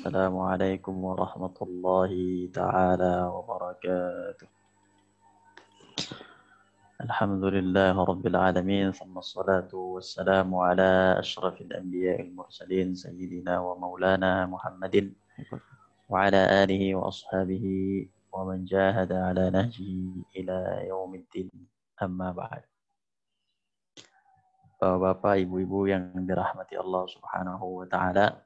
السلام عليكم ورحمة الله تعالى وبركاته الحمد لله رب العالمين ثم الصلاة والسلام على أشرف الأنبياء المرسلين سيدنا ومولانا محمد وعلى آله وأصحابه ومن جاهد على نهجه إلى يوم الدين أما بعد Bapak-bapak, ibu-ibu yang dirahmati Allah Subhanahu wa taala.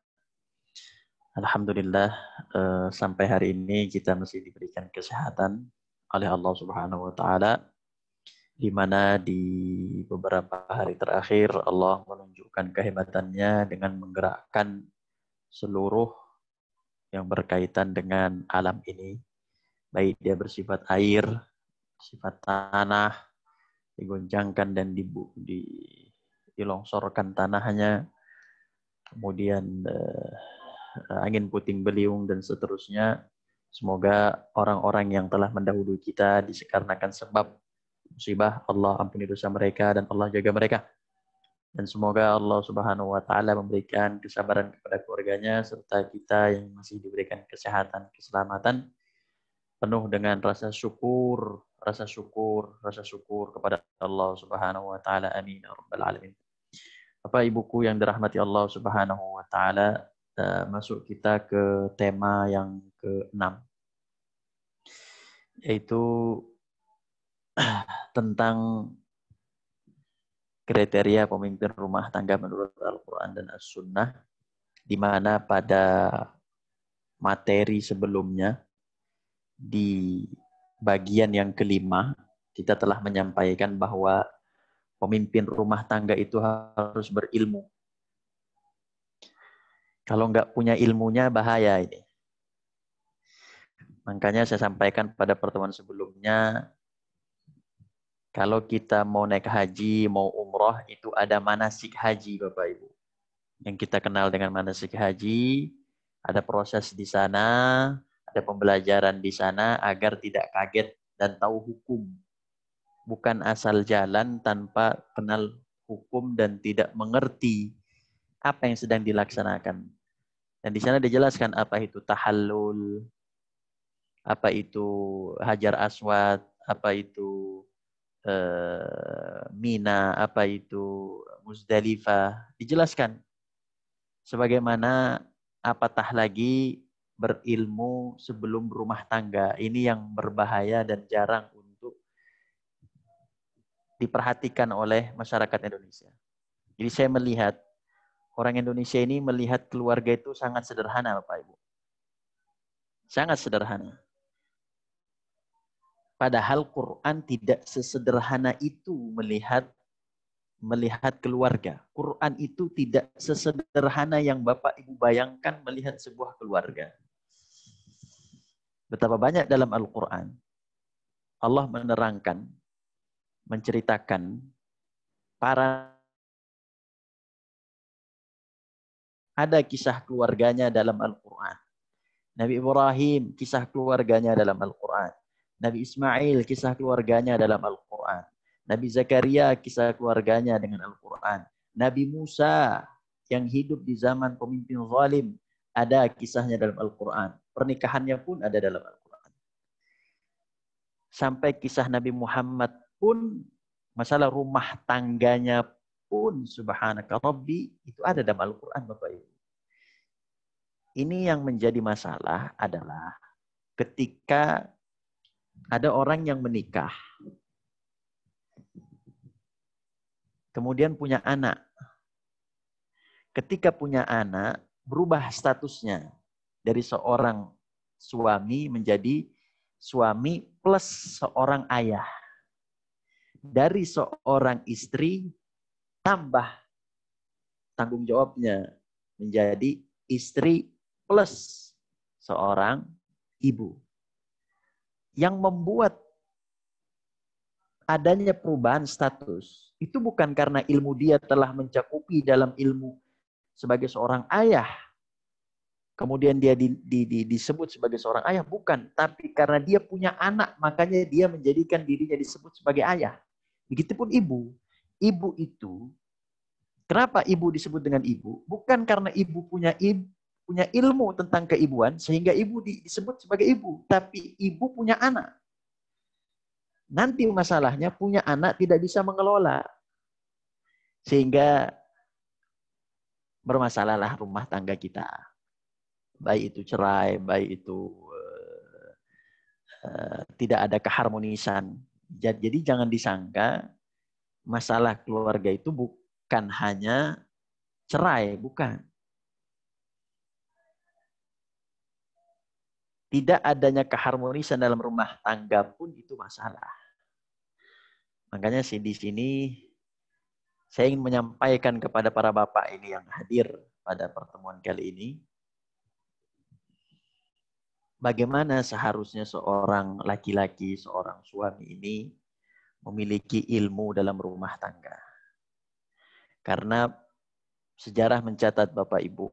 Alhamdulillah uh, sampai hari ini kita masih diberikan kesehatan oleh Allah Subhanahu wa taala di mana di beberapa hari terakhir Allah menunjukkan kehebatannya dengan menggerakkan seluruh yang berkaitan dengan alam ini baik dia bersifat air, sifat tanah digoncangkan dan di dilongsorkan tanahnya kemudian uh, Eh, angin puting beliung dan seterusnya. Semoga orang-orang yang telah mendahului kita disekarnakan sebab musibah, Allah ampuni dosa mereka dan Allah jaga mereka. Dan semoga Allah Subhanahu wa taala memberikan kesabaran kepada keluarganya serta kita yang masih diberikan kesehatan, keselamatan penuh dengan rasa syukur, rasa syukur, rasa syukur kepada Allah Subhanahu wa taala. Amin ya rabbal alamin. Bapak Ibuku yang dirahmati Allah Subhanahu wa taala, kita eh, masuk kita ke tema yang ke-6 yaitu tentang kriteria pemimpin rumah tangga menurut Al-Qur'an dan As-Sunnah di mana pada materi sebelumnya di bagian yang kelima kita telah menyampaikan bahwa pemimpin rumah tangga itu harus berilmu kalau nggak punya ilmunya bahaya ini. Makanya saya sampaikan pada pertemuan sebelumnya, kalau kita mau naik haji, mau umroh, itu ada manasik haji Bapak Ibu. Yang kita kenal dengan manasik haji, ada proses di sana, ada pembelajaran di sana agar tidak kaget dan tahu hukum. Bukan asal jalan tanpa kenal hukum dan tidak mengerti apa yang sedang dilaksanakan. Dan di sana dijelaskan apa itu tahallul, apa itu hajar aswad, apa itu eh, Mina, apa itu Muzdalifah, dijelaskan sebagaimana apatah lagi berilmu sebelum rumah tangga. Ini yang berbahaya dan jarang untuk diperhatikan oleh masyarakat Indonesia. Jadi saya melihat orang Indonesia ini melihat keluarga itu sangat sederhana, Bapak Ibu. Sangat sederhana. Padahal Quran tidak sesederhana itu melihat melihat keluarga. Quran itu tidak sesederhana yang Bapak Ibu bayangkan melihat sebuah keluarga. Betapa banyak dalam Al-Quran. Allah menerangkan, menceritakan para Ada kisah keluarganya dalam Al-Quran. Nabi Ibrahim, kisah keluarganya dalam Al-Quran. Nabi Ismail, kisah keluarganya dalam Al-Quran. Nabi Zakaria, kisah keluarganya dengan Al-Quran. Nabi Musa, yang hidup di zaman pemimpin zalim, ada kisahnya dalam Al-Quran. Pernikahannya pun ada dalam Al-Quran. Sampai kisah Nabi Muhammad pun, masalah rumah tangganya pun subhanaka rabbi itu ada dalam Al-Quran Bapak Ibu. Ini yang menjadi masalah adalah ketika ada orang yang menikah. Kemudian punya anak. Ketika punya anak, berubah statusnya dari seorang suami menjadi suami plus seorang ayah. Dari seorang istri tambah tanggung jawabnya menjadi istri plus seorang ibu. Yang membuat adanya perubahan status itu bukan karena ilmu dia telah mencakupi dalam ilmu sebagai seorang ayah. Kemudian dia di, di, di, disebut sebagai seorang ayah bukan, tapi karena dia punya anak, makanya dia menjadikan dirinya disebut sebagai ayah. Begitupun ibu, ibu itu kenapa ibu disebut dengan ibu? Bukan karena ibu punya ibu punya ilmu tentang keibuan sehingga ibu disebut sebagai ibu, tapi ibu punya anak. Nanti masalahnya punya anak tidak bisa mengelola. Sehingga bermasalahlah rumah tangga kita. Baik itu cerai, baik itu uh, uh, tidak ada keharmonisan. Jadi jangan disangka masalah keluarga itu bukan hanya cerai, bukan. Tidak adanya keharmonisan dalam rumah tangga pun itu masalah. Makanya sih di sini saya ingin menyampaikan kepada para bapak ini yang hadir pada pertemuan kali ini bagaimana seharusnya seorang laki-laki, seorang suami ini memiliki ilmu dalam rumah tangga. Karena sejarah mencatat Bapak Ibu,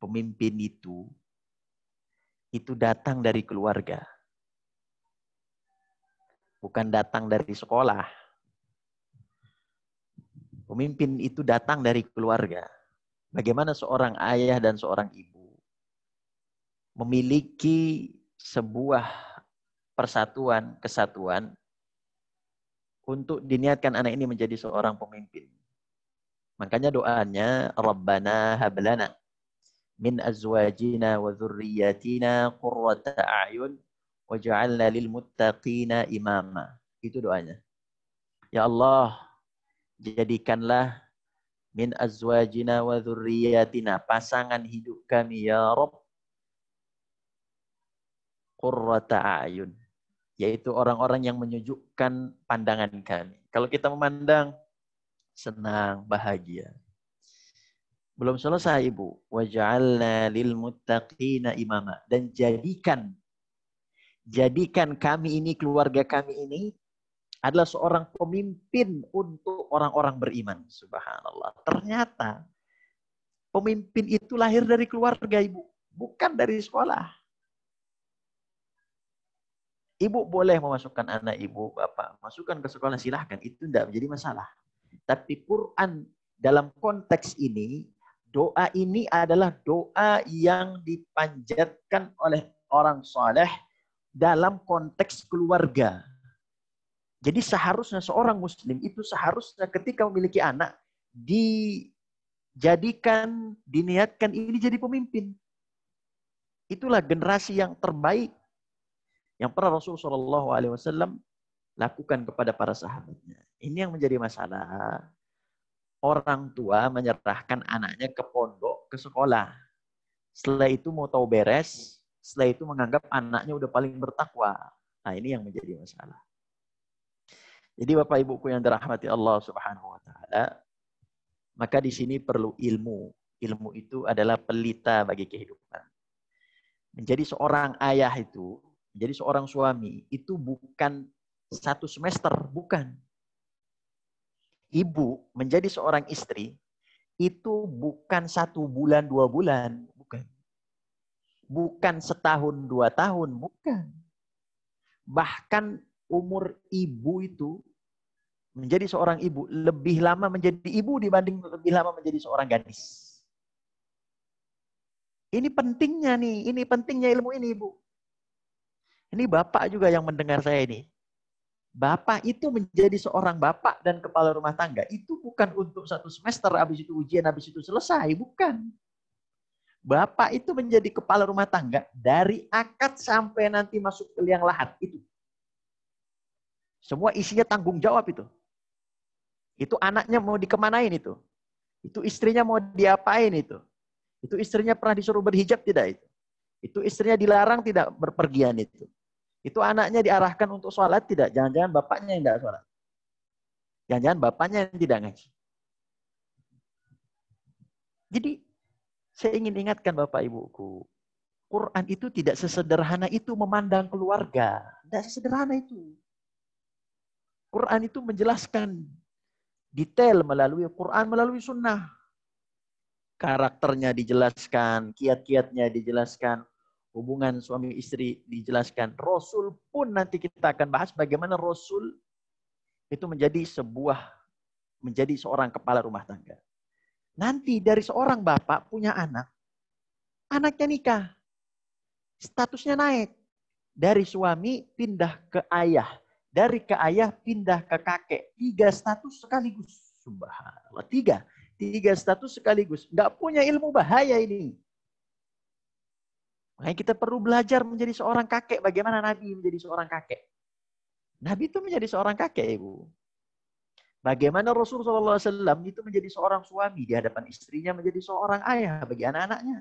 pemimpin itu itu datang dari keluarga. Bukan datang dari sekolah. Pemimpin itu datang dari keluarga. Bagaimana seorang ayah dan seorang ibu memiliki sebuah persatuan, kesatuan untuk diniatkan anak ini menjadi seorang pemimpin. Makanya doanya Rabbana hablana min azwajina wa dzurriyyatina qurrata a'yun waj'alna lil muttaqina imama. Itu doanya. Ya Allah, jadikanlah min azwajina wa dzurriyyatina pasangan hidup kami ya Rabb qurrata a'yun yaitu orang-orang yang menyejukkan pandangan kami. Kalau kita memandang senang, bahagia. Belum selesai Ibu. Waj'alna lil muttaqina imama dan jadikan jadikan kami ini keluarga kami ini adalah seorang pemimpin untuk orang-orang beriman. Subhanallah. Ternyata pemimpin itu lahir dari keluarga Ibu, bukan dari sekolah. Ibu boleh memasukkan anak ibu, bapak, masukkan ke sekolah silahkan, itu tidak menjadi masalah. Tapi Quran dalam konteks ini, doa ini adalah doa yang dipanjatkan oleh orang soleh dalam konteks keluarga. Jadi seharusnya seorang muslim itu seharusnya ketika memiliki anak, dijadikan, diniatkan ini jadi pemimpin. Itulah generasi yang terbaik yang pernah Rasul Shallallahu Alaihi Wasallam lakukan kepada para sahabatnya. Ini yang menjadi masalah. Orang tua menyerahkan anaknya ke pondok, ke sekolah. Setelah itu mau tahu beres, setelah itu menganggap anaknya udah paling bertakwa. Nah ini yang menjadi masalah. Jadi Bapak Ibuku yang dirahmati Allah Subhanahu wa taala, maka di sini perlu ilmu. Ilmu itu adalah pelita bagi kehidupan. Menjadi seorang ayah itu jadi seorang suami itu bukan satu semester, bukan. Ibu menjadi seorang istri itu bukan satu bulan, dua bulan, bukan. Bukan setahun, dua tahun, bukan. Bahkan umur ibu itu menjadi seorang ibu lebih lama menjadi ibu dibanding lebih lama menjadi seorang gadis. Ini pentingnya nih, ini pentingnya ilmu ini, Ibu. Ini bapak juga yang mendengar saya ini. Bapak itu menjadi seorang bapak dan kepala rumah tangga. Itu bukan untuk satu semester, habis itu ujian, habis itu selesai. Bukan. Bapak itu menjadi kepala rumah tangga dari akad sampai nanti masuk ke liang lahat. Itu. Semua isinya tanggung jawab itu. Itu anaknya mau dikemanain itu. Itu istrinya mau diapain itu. Itu istrinya pernah disuruh berhijab tidak itu. Itu istrinya dilarang tidak berpergian itu. Itu anaknya diarahkan untuk sholat tidak. Jangan-jangan bapaknya yang tidak sholat. Jangan-jangan bapaknya yang tidak ngaji. Jadi saya ingin ingatkan Bapak Ibuku. Quran itu tidak sesederhana itu memandang keluarga. Tidak sesederhana itu. Quran itu menjelaskan detail melalui Quran, melalui sunnah. Karakternya dijelaskan, kiat-kiatnya dijelaskan, hubungan suami istri dijelaskan. Rasul pun nanti kita akan bahas bagaimana Rasul itu menjadi sebuah, menjadi seorang kepala rumah tangga. Nanti dari seorang bapak punya anak, anaknya nikah. Statusnya naik. Dari suami pindah ke ayah. Dari ke ayah pindah ke kakek. Tiga status sekaligus. Subhanallah. Tiga. Tiga status sekaligus. Nggak punya ilmu bahaya ini. Makanya kita perlu belajar menjadi seorang kakek. Bagaimana Nabi menjadi seorang kakek? Nabi itu menjadi seorang kakek, Ibu. Bagaimana Rasulullah SAW itu menjadi seorang suami di hadapan istrinya, menjadi seorang ayah bagi anak-anaknya.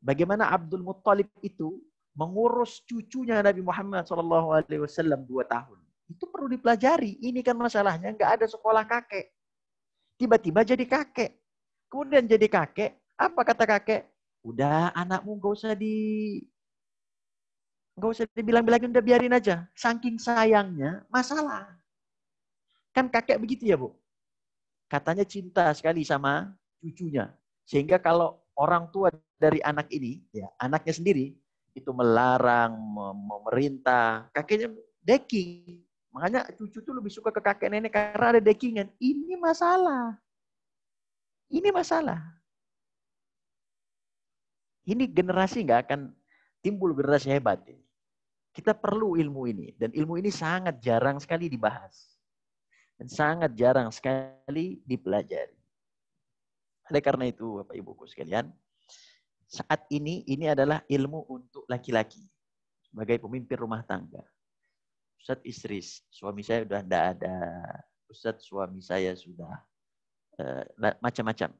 Bagaimana Abdul Muttalib itu mengurus cucunya Nabi Muhammad SAW dua tahun. Itu perlu dipelajari. Ini kan masalahnya nggak ada sekolah kakek. Tiba-tiba jadi kakek. Kemudian jadi kakek, apa kata kakek? Udah anakmu gak usah di gak usah dibilang-bilangin udah biarin aja. Saking sayangnya masalah. Kan kakek begitu ya bu. Katanya cinta sekali sama cucunya. Sehingga kalau orang tua dari anak ini, ya anaknya sendiri itu melarang, memerintah, kakeknya deking. Makanya cucu tuh lebih suka ke kakek nenek karena ada dekingan. Ini masalah. Ini masalah. Ini generasi nggak akan timbul generasi hebat Kita perlu ilmu ini dan ilmu ini sangat jarang sekali dibahas dan sangat jarang sekali dipelajari. Oleh karena itu, Bapak Ibuku sekalian, saat ini ini adalah ilmu untuk laki-laki sebagai pemimpin rumah tangga. Ustadz istri, suami saya sudah tidak ada. Ustadz suami saya sudah uh, macam-macam.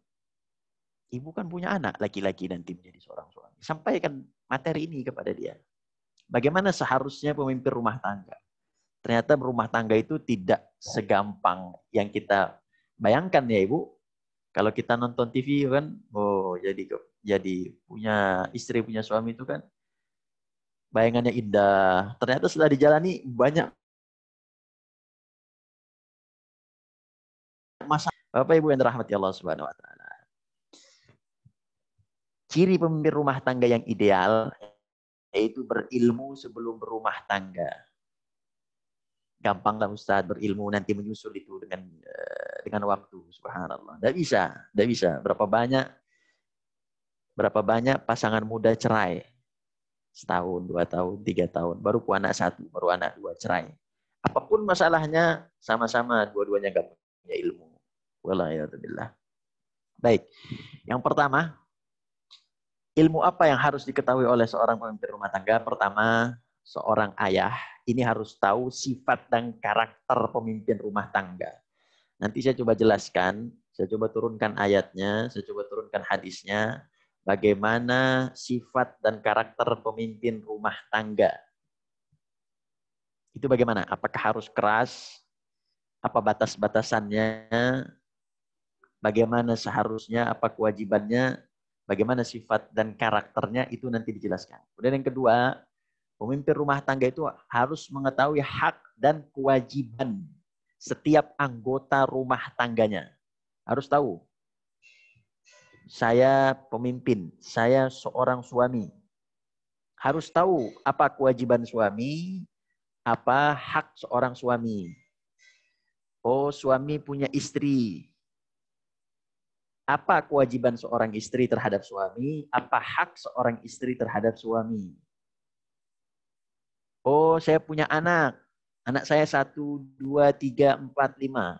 Ibu kan punya anak laki-laki nanti menjadi seorang suami. Sampaikan materi ini kepada dia. Bagaimana seharusnya pemimpin rumah tangga? Ternyata rumah tangga itu tidak segampang yang kita bayangkan ya Ibu. Kalau kita nonton TV kan, oh jadi jadi punya istri punya suami itu kan bayangannya indah. Ternyata setelah dijalani banyak masalah. Bapak Ibu yang dirahmati Allah Subhanahu wa taala. Ciri pemimpin rumah tangga yang ideal yaitu berilmu sebelum berumah tangga. Gampang lah Ustaz berilmu nanti menyusul itu dengan eh, dengan waktu subhanallah. Tidak bisa, tidak bisa. Berapa banyak berapa banyak pasangan muda cerai setahun, dua tahun, tiga tahun, baru anak satu, baru anak dua cerai. Apapun masalahnya, sama-sama dua-duanya gak punya ilmu. Walayatubillah. Baik, yang pertama ilmu apa yang harus diketahui oleh seorang pemimpin rumah tangga? Pertama, seorang ayah ini harus tahu sifat dan karakter pemimpin rumah tangga. Nanti saya coba jelaskan, saya coba turunkan ayatnya, saya coba turunkan hadisnya, bagaimana sifat dan karakter pemimpin rumah tangga. Itu bagaimana? Apakah harus keras? Apa batas-batasannya? Bagaimana seharusnya? Apa kewajibannya? Bagaimana sifat dan karakternya itu nanti dijelaskan. Kemudian yang kedua, pemimpin rumah tangga itu harus mengetahui hak dan kewajiban setiap anggota rumah tangganya. Harus tahu. Saya pemimpin, saya seorang suami. Harus tahu apa kewajiban suami, apa hak seorang suami. Oh, suami punya istri apa kewajiban seorang istri terhadap suami, apa hak seorang istri terhadap suami. Oh, saya punya anak. Anak saya satu, dua, tiga, empat, lima.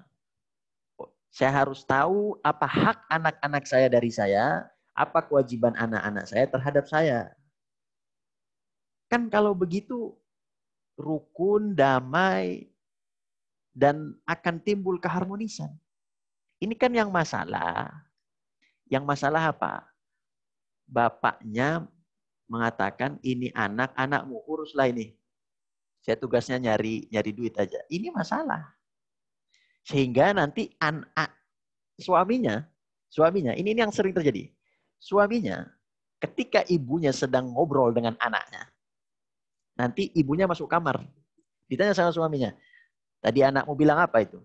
Oh, saya harus tahu apa hak anak-anak saya dari saya, apa kewajiban anak-anak saya terhadap saya. Kan kalau begitu rukun, damai, dan akan timbul keharmonisan. Ini kan yang masalah yang masalah apa? Bapaknya mengatakan ini anak anakmu uruslah ini. Saya tugasnya nyari nyari duit aja. Ini masalah. Sehingga nanti anak suaminya, suaminya ini, ini yang sering terjadi. Suaminya ketika ibunya sedang ngobrol dengan anaknya. Nanti ibunya masuk kamar. Ditanya sama suaminya, "Tadi anakmu bilang apa itu?"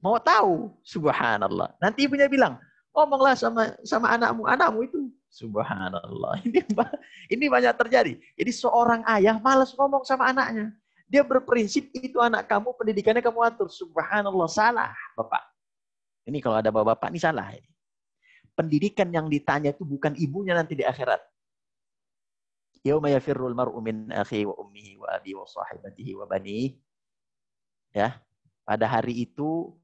Mau tahu, subhanallah. Nanti ibunya bilang, ngomonglah sama sama anakmu, anakmu itu subhanallah. Ini ini banyak terjadi. Jadi seorang ayah malas ngomong sama anaknya. Dia berprinsip itu anak kamu, pendidikannya kamu atur. Subhanallah, salah, Bapak. Ini kalau ada Bapak-bapak ini salah. Pendidikan yang ditanya itu bukan ibunya nanti di akhirat. Yauma yafirrul mar'u min akhi wa ummihi wa abi wa sahibatihi wa bani. Ya. Pada hari itu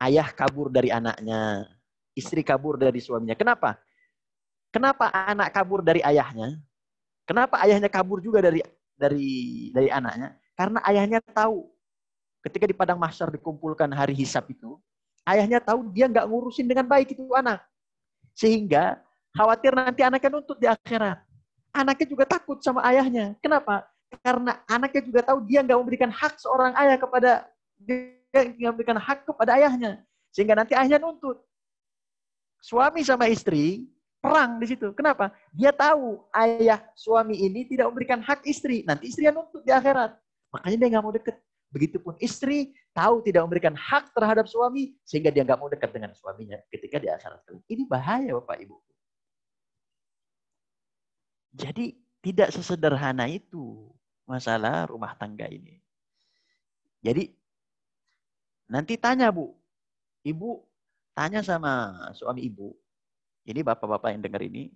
ayah kabur dari anaknya, Istri kabur dari suaminya. Kenapa? Kenapa anak kabur dari ayahnya? Kenapa ayahnya kabur juga dari dari dari anaknya? Karena ayahnya tahu ketika di padang mahsyar dikumpulkan hari hisap itu, ayahnya tahu dia nggak ngurusin dengan baik itu anak. Sehingga khawatir nanti anaknya nuntut di akhirat. Anaknya juga takut sama ayahnya. Kenapa? Karena anaknya juga tahu dia nggak memberikan hak seorang ayah kepada dia nggak memberikan hak kepada ayahnya. Sehingga nanti ayahnya nuntut suami sama istri perang di situ. Kenapa? Dia tahu ayah suami ini tidak memberikan hak istri. Nanti istri yang nuntut di akhirat. Makanya dia nggak mau deket. Begitupun istri tahu tidak memberikan hak terhadap suami sehingga dia nggak mau dekat dengan suaminya ketika di akhirat. Ini bahaya Bapak Ibu. Jadi tidak sesederhana itu masalah rumah tangga ini. Jadi nanti tanya Bu, Ibu Tanya sama suami ibu. Ini bapak-bapak yang dengar ini.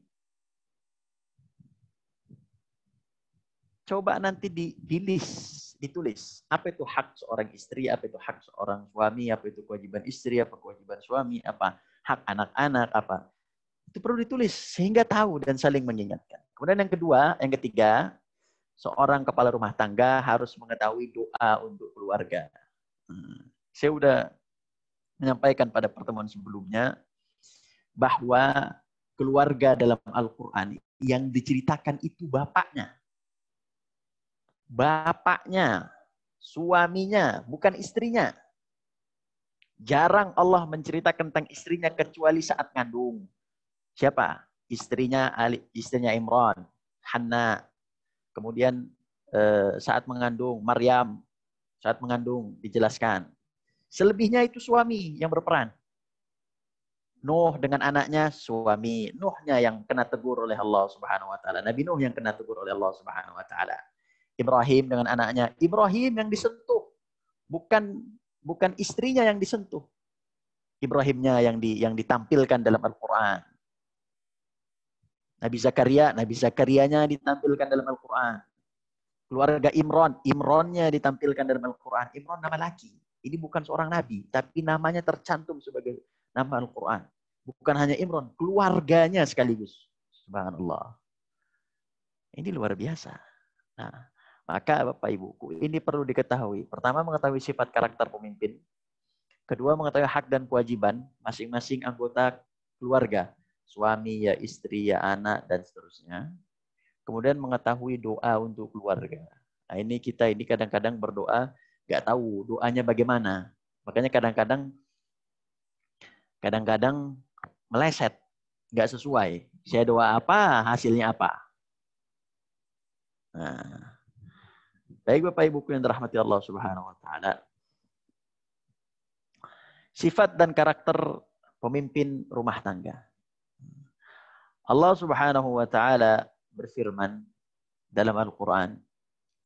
Coba nanti di, di list, ditulis. Apa itu hak seorang istri, apa itu hak seorang suami, apa itu kewajiban istri, apa kewajiban suami, apa hak anak-anak, apa. Itu perlu ditulis sehingga tahu dan saling mengingatkan. Kemudian yang kedua, yang ketiga, seorang kepala rumah tangga harus mengetahui doa untuk keluarga. Hmm. Saya udah menyampaikan pada pertemuan sebelumnya bahwa keluarga dalam Al-Quran yang diceritakan itu bapaknya. Bapaknya, suaminya, bukan istrinya. Jarang Allah menceritakan tentang istrinya kecuali saat ngandung. Siapa? Istrinya Ali, istrinya Imran, Hanna. Kemudian eh, saat mengandung Maryam, saat mengandung dijelaskan. Selebihnya itu suami yang berperan. Nuh dengan anaknya suami. Nuhnya yang kena tegur oleh Allah Subhanahu wa taala. Nabi Nuh yang kena tegur oleh Allah Subhanahu wa taala. Ibrahim dengan anaknya. Ibrahim yang disentuh. Bukan bukan istrinya yang disentuh. Ibrahimnya yang di yang ditampilkan dalam Al-Qur'an. Nabi Zakaria, Nabi Zakarianya ditampilkan dalam Al-Qur'an. Keluarga Imron, Imronnya ditampilkan dalam Al-Qur'an. Imron nama laki. Ini bukan seorang nabi, tapi namanya tercantum sebagai nama Al-Quran. Bukan hanya Imron, keluarganya sekaligus. Subhanallah. Ini luar biasa. Nah, maka Bapak Ibuku, ini perlu diketahui. Pertama mengetahui sifat karakter pemimpin. Kedua mengetahui hak dan kewajiban masing-masing anggota keluarga. Suami, ya istri, ya anak, dan seterusnya. Kemudian mengetahui doa untuk keluarga. Nah ini kita ini kadang-kadang berdoa nggak tahu doanya bagaimana. Makanya kadang-kadang kadang-kadang meleset, nggak sesuai. Saya doa apa, hasilnya apa. Nah. Baik Bapak Ibu yang dirahmati Allah Subhanahu wa taala. Sifat dan karakter pemimpin rumah tangga. Allah Subhanahu wa taala berfirman dalam Al-Qur'an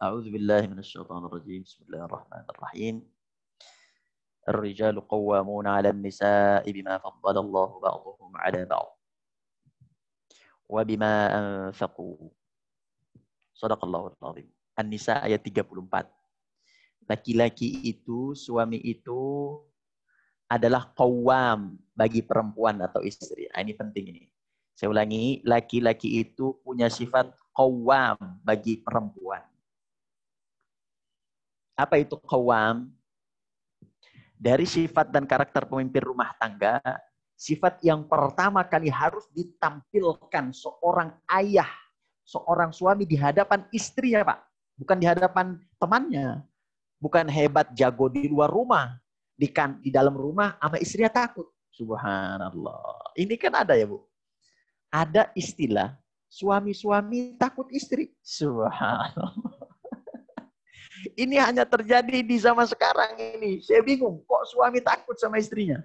أعوذ بالله من الشيطان الرجيم بسم الله الرحمن الرحيم الرجال قوامون على النساء بما فضل الله بعضهم على بعض وبما أنفقوا صدق الله العظيم النساء آية 34 Laki-laki itu, suami itu adalah kawam bagi perempuan atau istri. Nah, ini penting ini. Saya ulangi, laki-laki itu punya sifat kawam bagi perempuan apa itu kawam? Dari sifat dan karakter pemimpin rumah tangga, sifat yang pertama kali harus ditampilkan seorang ayah, seorang suami di hadapan istrinya, Pak. Bukan di hadapan temannya. Bukan hebat jago di luar rumah. Di, kan, di dalam rumah sama istrinya takut. Subhanallah. Ini kan ada ya, Bu. Ada istilah suami-suami takut istri. Subhanallah. Ini hanya terjadi di zaman sekarang ini. Saya bingung, kok suami takut sama istrinya?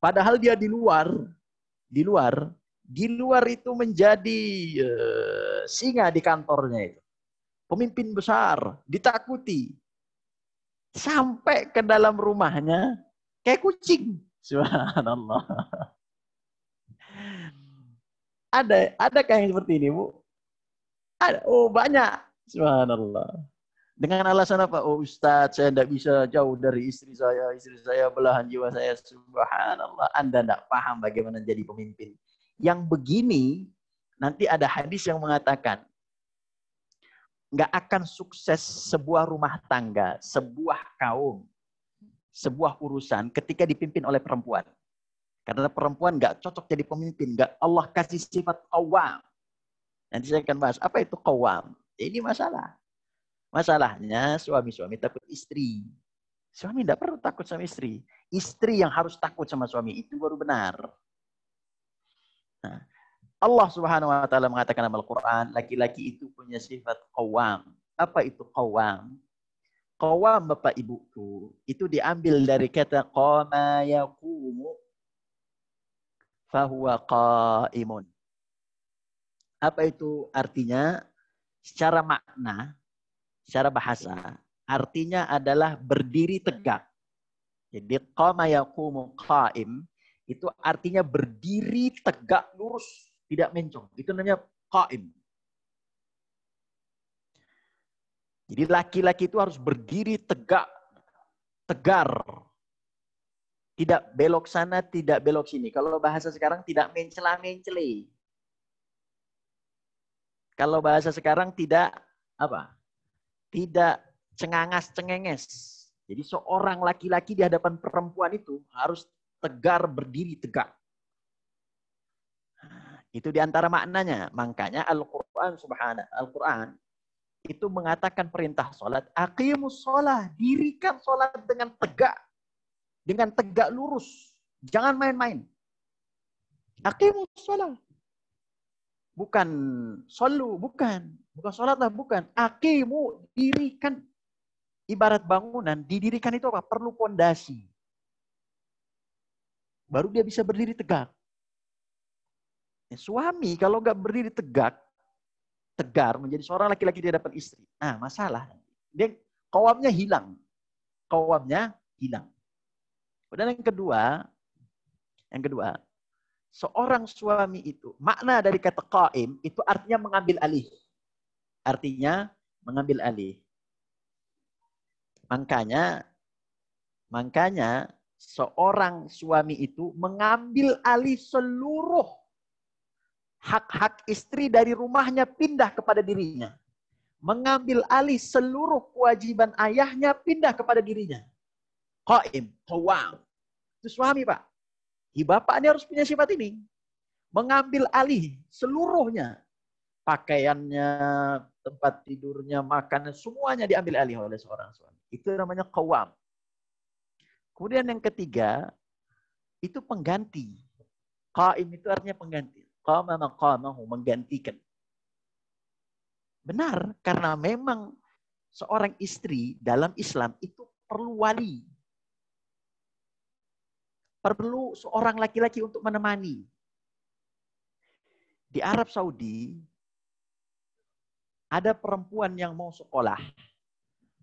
Padahal dia di luar, di luar, di luar itu menjadi eh, singa di kantornya itu. Pemimpin besar, ditakuti. Sampai ke dalam rumahnya kayak kucing. Subhanallah. Ada adakah yang seperti ini, Bu? Ada. Oh, banyak. Subhanallah. Dengan alasan apa? Oh Ustadz, saya tidak bisa jauh dari istri saya. Istri saya belahan jiwa saya. Subhanallah. Anda tidak paham bagaimana jadi pemimpin. Yang begini, nanti ada hadis yang mengatakan, nggak akan sukses sebuah rumah tangga, sebuah kaum, sebuah urusan ketika dipimpin oleh perempuan. Karena perempuan nggak cocok jadi pemimpin. nggak Allah kasih sifat awam. Nanti saya akan bahas, apa itu kawam? Ini masalah. Masalahnya suami-suami takut istri. Suami tidak perlu takut sama istri. Istri yang harus takut sama suami itu baru benar. Nah, Allah Subhanahu wa taala mengatakan dalam Al-Qur'an, laki-laki itu punya sifat qawam. Apa itu qawam? Qawam Bapak Ibuku itu diambil dari kata qama yaqumu fahuwa qaimun. Apa itu artinya? Secara makna secara bahasa. Artinya adalah berdiri tegak. Jadi qama yaqumu qaim itu artinya berdiri tegak lurus, tidak mencong. Itu namanya qaim. Jadi laki-laki itu harus berdiri tegak, tegar. Tidak belok sana, tidak belok sini. Kalau bahasa sekarang tidak mencela-menceli. Kalau bahasa sekarang tidak apa? tidak cengangas cengenges. Jadi seorang laki-laki di hadapan perempuan itu harus tegar berdiri tegak. Nah, itu diantara maknanya. Makanya Al-Quran subhanahu Al-Quran itu mengatakan perintah sholat. Aqimus sholat. Dirikan sholat dengan tegak. Dengan tegak lurus. Jangan main-main. Aqimus sholat. Bukan solu, bukan. Bukan sholat lah, bukan. Akimu dirikan. Ibarat bangunan, didirikan itu apa? Perlu pondasi. Baru dia bisa berdiri tegak. Ya, suami kalau nggak berdiri tegak, tegar menjadi seorang laki-laki dia dapat istri. Nah, masalah. Dia kawamnya hilang. Kawamnya hilang. Kemudian yang kedua, yang kedua, seorang suami itu, makna dari kata qaim itu artinya mengambil alih. Artinya mengambil alih. Makanya makanya seorang suami itu mengambil alih seluruh hak-hak istri dari rumahnya pindah kepada dirinya. Mengambil alih seluruh kewajiban ayahnya pindah kepada dirinya. Qaim, qawam. Itu suami, Pak. bapak ini harus punya sifat ini. Mengambil alih seluruhnya. Pakaiannya, tempat tidurnya, makan semuanya diambil alih oleh seorang suami. Itu namanya kawam. Kemudian yang ketiga, itu pengganti. Qaim itu artinya pengganti. Qama maqamahu, menggantikan. Benar, karena memang seorang istri dalam Islam itu perlu wali. Perlu seorang laki-laki untuk menemani. Di Arab Saudi, ada perempuan yang mau sekolah,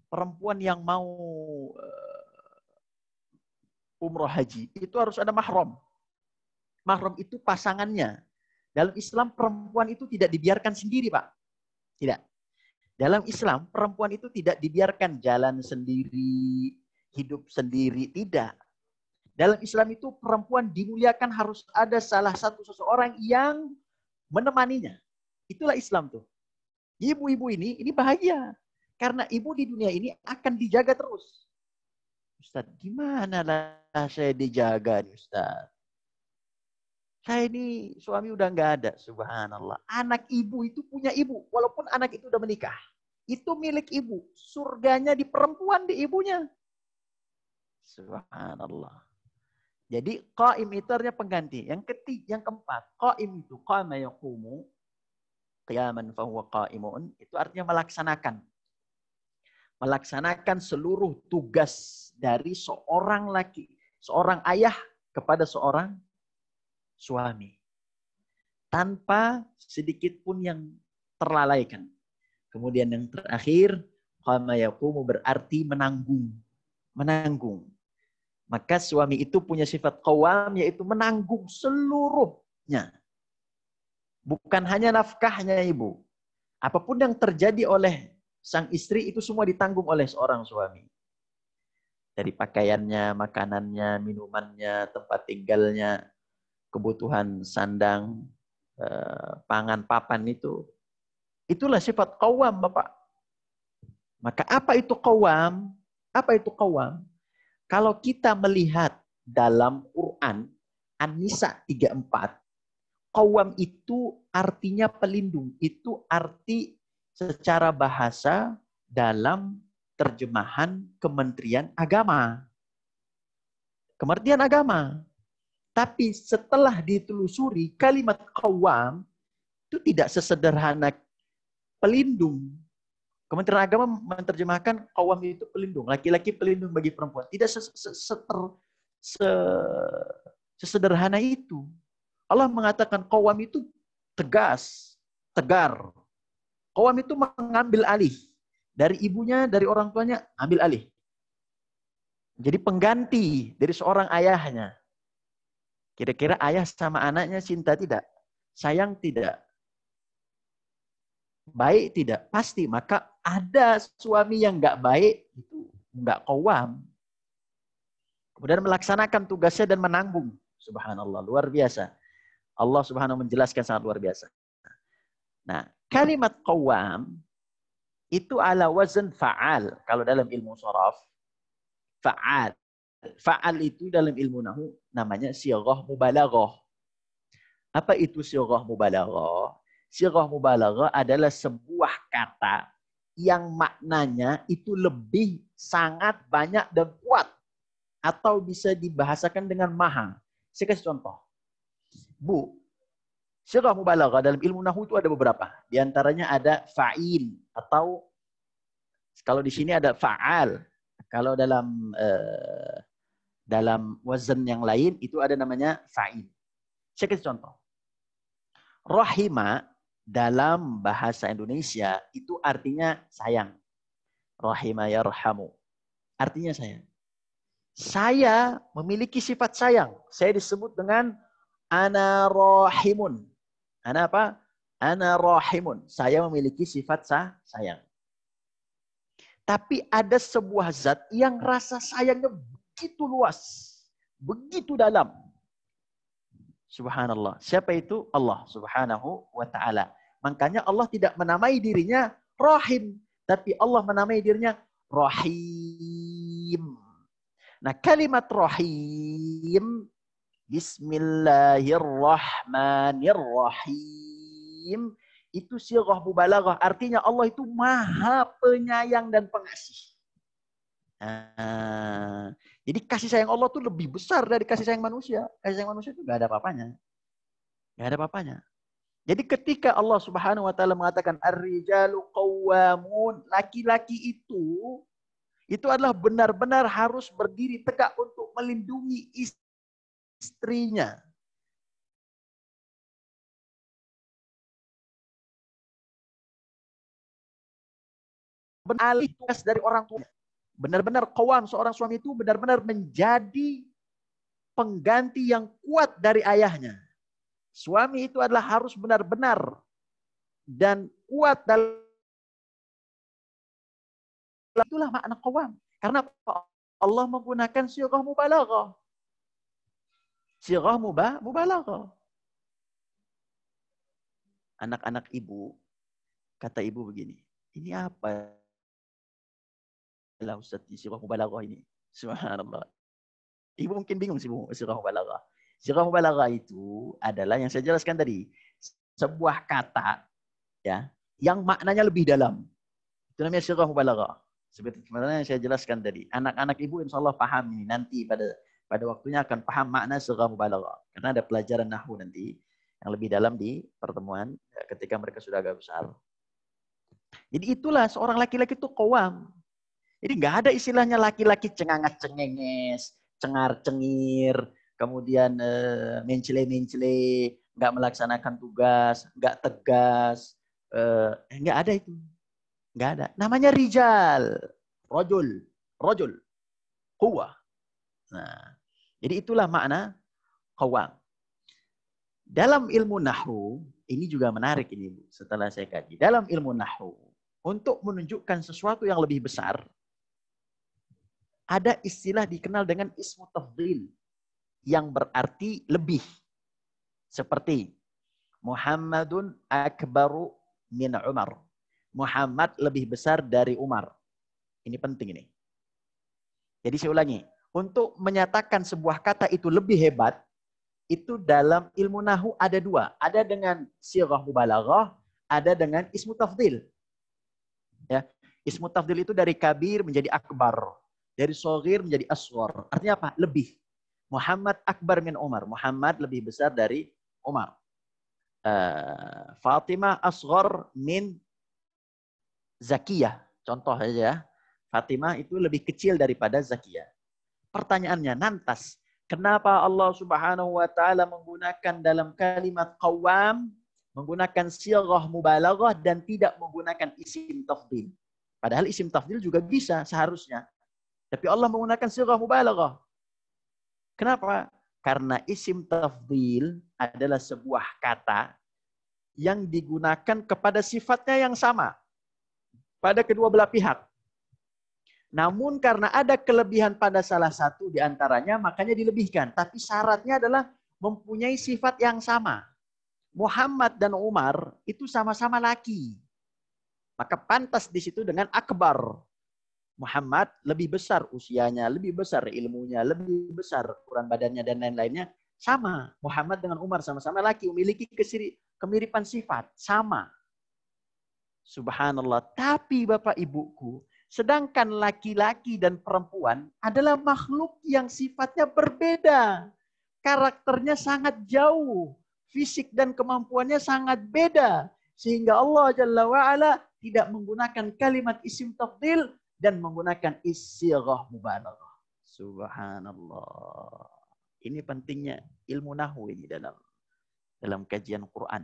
perempuan yang mau eh, umroh haji, itu harus ada mahram. Mahram itu pasangannya. Dalam Islam perempuan itu tidak dibiarkan sendiri, Pak. Tidak. Dalam Islam perempuan itu tidak dibiarkan jalan sendiri, hidup sendiri, tidak. Dalam Islam itu perempuan dimuliakan harus ada salah satu seseorang yang menemaninya. Itulah Islam tuh. Ibu-ibu ini, ini bahagia. Karena ibu di dunia ini akan dijaga terus. Ustaz, gimana lah saya dijaga nih Ustaz? Saya ini suami udah nggak ada, subhanallah. Anak ibu itu punya ibu, walaupun anak itu udah menikah. Itu milik ibu. Surganya di perempuan, di ibunya. Subhanallah. Jadi kaim itu artinya pengganti. Yang ketiga, yang keempat, kaim itu qama yaqumu qiyaman fahuwa qaimun itu artinya melaksanakan melaksanakan seluruh tugas dari seorang laki, seorang ayah kepada seorang suami tanpa sedikit pun yang terlalaikan. Kemudian yang terakhir qama yaqumu berarti menanggung. Menanggung. Maka suami itu punya sifat qawam yaitu menanggung seluruhnya. Bukan hanya nafkahnya ibu. Apapun yang terjadi oleh sang istri itu semua ditanggung oleh seorang suami. Dari pakaiannya, makanannya, minumannya, tempat tinggalnya, kebutuhan sandang, eh, pangan, papan itu. Itulah sifat kawam Bapak. Maka apa itu kawam? Apa itu kawam? Kalau kita melihat dalam Quran An-Nisa 34 Kawam itu artinya pelindung. Itu arti secara bahasa dalam terjemahan Kementerian Agama. Kementerian Agama. Tapi setelah ditelusuri, kalimat kawam itu tidak sesederhana pelindung. Kementerian Agama menerjemahkan kawam itu pelindung. Laki-laki pelindung bagi perempuan. Tidak seter, se, sesederhana itu. Allah mengatakan kawam itu tegas, tegar. Kawam itu mengambil alih. Dari ibunya, dari orang tuanya, ambil alih. Jadi pengganti dari seorang ayahnya. Kira-kira ayah sama anaknya cinta tidak? Sayang tidak? Baik tidak? Pasti. Maka ada suami yang nggak baik, itu nggak kawam. Kemudian melaksanakan tugasnya dan menanggung. Subhanallah, luar biasa. Allah Subhanahu menjelaskan sangat luar biasa. Nah, kalimat qawam itu ala wazan fa'al. Kalau dalam ilmu sorof, fa'al. Fa'al itu dalam ilmu nahu namanya sirah mubalaghah. Apa itu sirah mubalaghah? Sirah mubalaghah adalah sebuah kata yang maknanya itu lebih sangat banyak dan kuat atau bisa dibahasakan dengan maha. Saya kasih contoh. Bu, kamu mubalaghah dalam ilmu nahu itu ada beberapa. Di antaranya ada fa'il atau kalau di sini ada fa'al. Kalau dalam eh, dalam wazan yang lain itu ada namanya fa'il. Saya kasih contoh. Rahima dalam bahasa Indonesia itu artinya sayang. Rahima yarhamu. Artinya sayang. Saya memiliki sifat sayang. Saya disebut dengan Ana rohimun. Ana apa? Ana rahimun. Saya memiliki sifat sah, sayang. Tapi ada sebuah zat yang rasa sayangnya begitu luas. Begitu dalam. Subhanallah. Siapa itu? Allah subhanahu wa ta'ala. Makanya Allah tidak menamai dirinya rahim. Tapi Allah menamai dirinya rahim. Nah kalimat rahim Bismillahirrahmanirrahim. Itu sirah mubalaghah. Artinya Allah itu maha penyayang dan pengasih. Nah, jadi kasih sayang Allah tuh lebih besar dari kasih sayang manusia. Kasih sayang manusia itu gak ada apa-apanya. Gak ada apa-apanya. Jadi ketika Allah Subhanahu wa taala mengatakan ar-rijalu qawwamun, laki-laki itu itu adalah benar-benar harus berdiri tegak untuk melindungi istri istrinya. Alih tugas dari orang tua. Benar-benar kawan seorang suami itu benar-benar menjadi pengganti yang kuat dari ayahnya. Suami itu adalah harus benar-benar dan kuat dalam itulah makna kawan Karena Allah menggunakan syughah mubalaghah. Sirah mubah, mubalaghah. Anak-anak ibu, kata ibu begini, ini apa? Lah Ustaz, sirah mubalaghah ini. Subhanallah. Ibu mungkin bingung sih bu, sirah mubalaghah. Sirah mubalaghah itu adalah yang saya jelaskan tadi. Sebuah kata ya yang maknanya lebih dalam. Itu namanya sirah mubalaghah. Seperti sebenarnya yang saya jelaskan tadi. Anak-anak ibu insya Allah paham ini nanti pada pada waktunya akan paham makna surah mubalaghah karena ada pelajaran nahwu nanti yang lebih dalam di pertemuan eh, ketika mereka sudah agak besar. Jadi itulah seorang laki-laki itu kawam. Jadi nggak ada istilahnya laki-laki cengangat cengenges, cengar cengir, kemudian uh, eh, mencile mencile, nggak melaksanakan tugas, nggak tegas, eh, nggak ada itu, nggak ada. Namanya rijal, rojul, rojul, kuwa. Nah, jadi itulah makna kawang. Dalam ilmu nahu ini juga menarik ini Bu, setelah saya kaji. Dalam ilmu nahu untuk menunjukkan sesuatu yang lebih besar, ada istilah dikenal dengan ismu tafdil yang berarti lebih. Seperti Muhammadun akbaru min Umar. Muhammad lebih besar dari Umar. Ini penting ini. Jadi saya ulangi, untuk menyatakan sebuah kata itu lebih hebat, itu dalam ilmu nahu ada dua. Ada dengan sirah mubalaghah, ada dengan ismu tafdil. Ya. Ismu tafdil itu dari kabir menjadi akbar. Dari sogir menjadi aswar. Artinya apa? Lebih. Muhammad akbar min Umar. Muhammad lebih besar dari Umar. Uh, Fatimah asghar min Zakiyah. Contoh saja ya. Fatimah itu lebih kecil daripada Zakiyah. Pertanyaannya, nantas, kenapa Allah Subhanahu wa taala menggunakan dalam kalimat qawam menggunakan sirah mubalaghah dan tidak menggunakan isim tafdil. Padahal isim tafdil juga bisa seharusnya. Tapi Allah menggunakan sirah mubalaghah. Kenapa? Karena isim tafdil adalah sebuah kata yang digunakan kepada sifatnya yang sama pada kedua belah pihak. Namun karena ada kelebihan pada salah satu di antaranya, makanya dilebihkan. Tapi syaratnya adalah mempunyai sifat yang sama. Muhammad dan Umar itu sama-sama laki. Maka pantas di situ dengan akbar. Muhammad lebih besar usianya, lebih besar ilmunya, lebih besar ukuran badannya dan lain-lainnya. Sama. Muhammad dengan Umar sama-sama laki. Memiliki kesiri, kemiripan sifat. Sama. Subhanallah. Tapi Bapak Ibuku, Sedangkan laki-laki dan perempuan adalah makhluk yang sifatnya berbeda. Karakternya sangat jauh. Fisik dan kemampuannya sangat beda. Sehingga Allah Jalla wa'ala tidak menggunakan kalimat isim tafdil dan menggunakan isyirah mubalaghah. Subhanallah. Ini pentingnya ilmu nahu ini dalam dalam kajian Quran.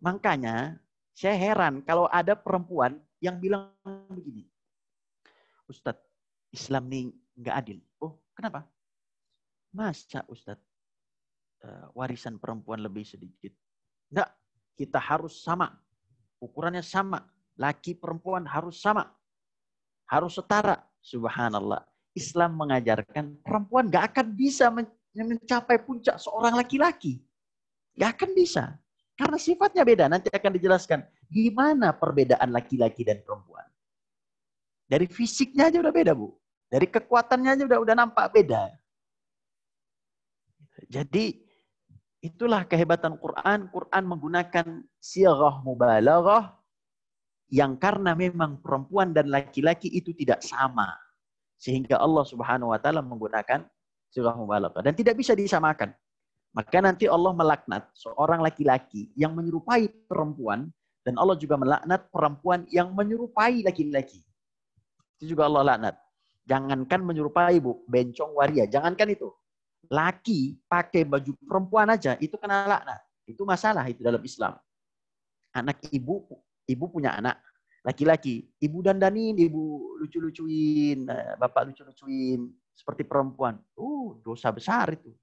Makanya saya heran kalau ada perempuan yang bilang begini, Ustadz, Islam ini nggak adil. Oh, kenapa? Masa Ustadz eh, warisan perempuan lebih sedikit? Enggak, kita harus sama. Ukurannya sama. Laki perempuan harus sama. Harus setara. Subhanallah. Islam mengajarkan perempuan gak akan bisa mencapai puncak seorang laki-laki. Gak akan bisa. Karena sifatnya beda, nanti akan dijelaskan. Gimana perbedaan laki-laki dan perempuan? Dari fisiknya aja udah beda, Bu. Dari kekuatannya aja udah, udah nampak beda. Jadi, itulah kehebatan Quran. Quran menggunakan sirah mubalaghah yang karena memang perempuan dan laki-laki itu tidak sama. Sehingga Allah subhanahu wa ta'ala menggunakan sirah mubalaghah. Dan tidak bisa disamakan. Maka nanti Allah melaknat seorang laki-laki yang menyerupai perempuan dan Allah juga melaknat perempuan yang menyerupai laki-laki. Itu juga Allah laknat. Jangankan menyerupai ibu, bencong waria, jangankan itu. Laki pakai baju perempuan aja itu kena laknat. Itu masalah itu dalam Islam. Anak ibu, ibu punya anak laki-laki, ibu dandanin, ibu lucu-lucuin, eh, bapak lucu-lucuin seperti perempuan. Uh, dosa besar itu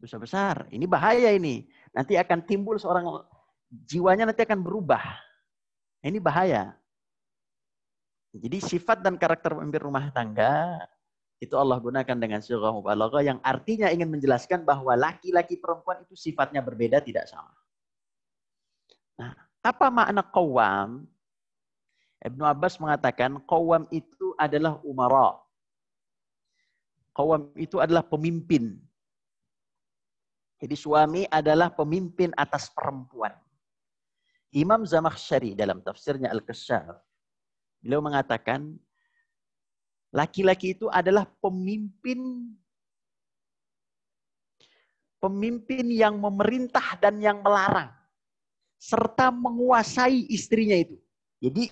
dosa besar. Ini bahaya ini. Nanti akan timbul seorang jiwanya nanti akan berubah. Ini bahaya. Jadi sifat dan karakter pemimpin rumah tangga itu Allah gunakan dengan surah mubalaghah yang artinya ingin menjelaskan bahwa laki-laki perempuan itu sifatnya berbeda tidak sama. Nah, apa makna qawwam? Ibnu Abbas mengatakan qawwam itu adalah umara. Qawwam itu adalah pemimpin, jadi suami adalah pemimpin atas perempuan. Imam Zamakhsyari dalam tafsirnya Al-Kasyaf, beliau mengatakan, laki-laki itu adalah pemimpin pemimpin yang memerintah dan yang melarang serta menguasai istrinya itu. Jadi,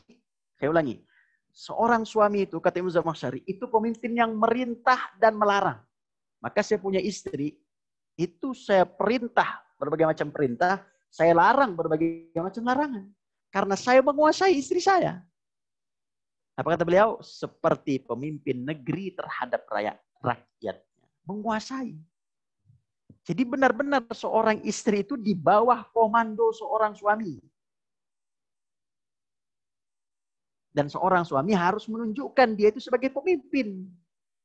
saya ulangi. Seorang suami itu, kata Imam Zamakhsyari, itu pemimpin yang merintah dan melarang. Maka saya punya istri, itu saya perintah berbagai macam perintah, saya larang berbagai macam larangan. Karena saya menguasai istri saya. Apa kata beliau? Seperti pemimpin negeri terhadap rakyat, rakyatnya. Menguasai. Jadi benar-benar seorang istri itu di bawah komando seorang suami. Dan seorang suami harus menunjukkan dia itu sebagai pemimpin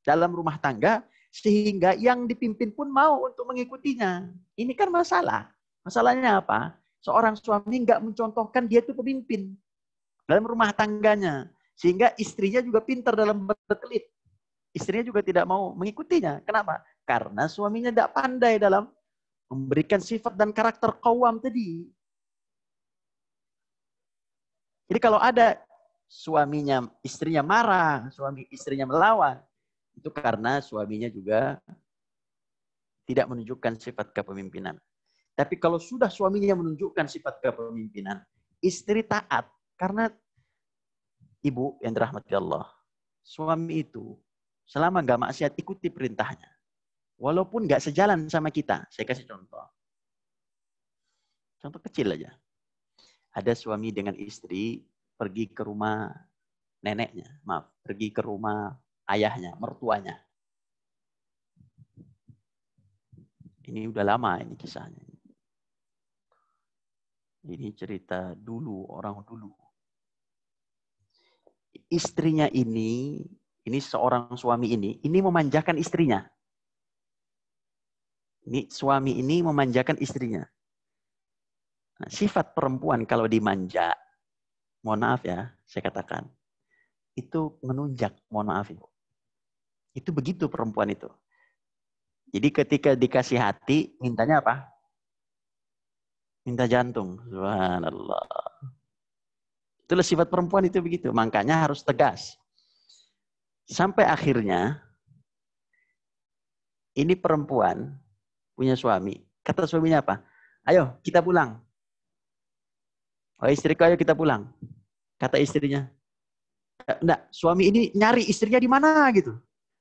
dalam rumah tangga sehingga yang dipimpin pun mau untuk mengikutinya. Ini kan masalah. Masalahnya apa? Seorang suami nggak mencontohkan dia itu pemimpin dalam rumah tangganya. Sehingga istrinya juga pintar dalam berkelit. Istrinya juga tidak mau mengikutinya. Kenapa? Karena suaminya tidak pandai dalam memberikan sifat dan karakter kawam tadi. Jadi kalau ada suaminya, istrinya marah, suami istrinya melawan, itu karena suaminya juga tidak menunjukkan sifat kepemimpinan. Tapi kalau sudah suaminya menunjukkan sifat kepemimpinan, istri taat karena ibu yang dirahmati Allah, suami itu selama nggak maksiat ikuti perintahnya. Walaupun gak sejalan sama kita. Saya kasih contoh. Contoh kecil aja. Ada suami dengan istri pergi ke rumah neneknya, maaf, pergi ke rumah ayahnya, mertuanya. Ini udah lama ini kisahnya. Ini cerita dulu, orang dulu. Istrinya ini, ini seorang suami ini, ini memanjakan istrinya. Ini suami ini memanjakan istrinya. Nah, sifat perempuan kalau dimanja, mohon maaf ya, saya katakan, itu menunjak, mohon maaf ibu. Itu begitu perempuan itu. Jadi ketika dikasih hati, mintanya apa? Minta jantung. Subhanallah. Itulah sifat perempuan itu begitu. Makanya harus tegas. Sampai akhirnya, ini perempuan punya suami. Kata suaminya apa? Ayo, kita pulang. Oh istriku, ayo kita pulang. Kata istrinya. Eh, enggak, suami ini nyari istrinya di mana gitu.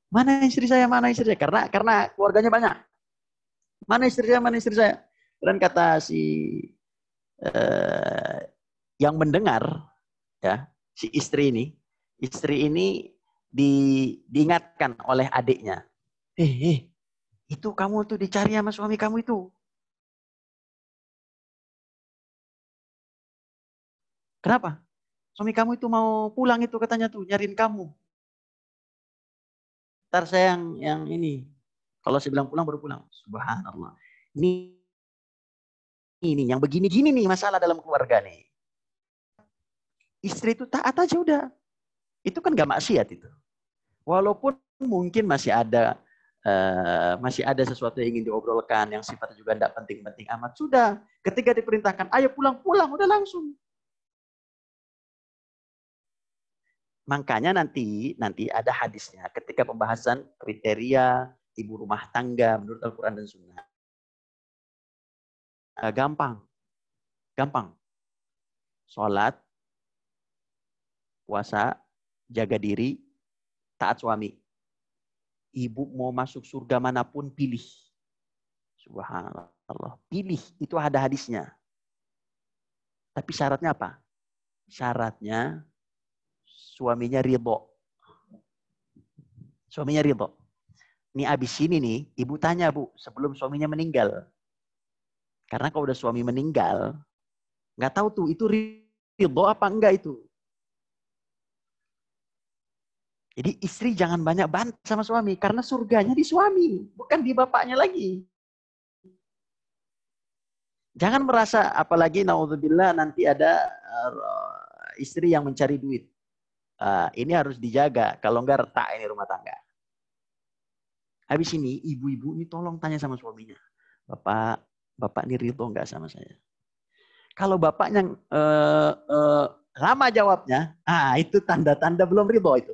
Mana istri saya? Mana istri saya? Karena karena keluarganya banyak. Mana istri saya? Mana istri saya? Dan kata si eh, yang mendengar ya, si istri ini, istri ini di, diingatkan oleh adiknya. Eh, eh, itu kamu tuh dicari sama suami kamu itu. Kenapa? Suami kamu itu mau pulang itu katanya tuh nyariin kamu ntar saya yang yang ini kalau saya bilang pulang baru pulang subhanallah ini ini yang begini-gini nih masalah dalam keluarga nih istri itu taat aja udah itu kan gak maksiat itu walaupun mungkin masih ada uh, masih ada sesuatu yang ingin diobrolkan yang sifatnya juga tidak penting-penting amat sudah ketika diperintahkan ayo pulang pulang udah langsung Makanya nanti nanti ada hadisnya ketika pembahasan kriteria ibu rumah tangga menurut Al-Quran dan Sunnah. Eh, gampang. Gampang. Sholat, puasa, jaga diri, taat suami. Ibu mau masuk surga manapun pilih. Subhanallah. Pilih. Itu ada hadisnya. Tapi syaratnya apa? Syaratnya suaminya ribo. Suaminya ribo. Ini abis ini nih, ibu tanya bu, sebelum suaminya meninggal. Karena kalau udah suami meninggal, nggak tahu tuh itu ribo apa enggak itu. Jadi istri jangan banyak bantah sama suami karena surganya di suami, bukan di bapaknya lagi. Jangan merasa apalagi naudzubillah nanti ada eh, istri yang mencari duit. Eh, ini harus dijaga, kalau enggak retak ini rumah tangga. Habis ini ibu-ibu ini tolong tanya sama suaminya, bapak, bapak ini rito enggak sama saya? Kalau bapaknya eh, eh, lama jawabnya, ah itu tanda-tanda belum rito itu.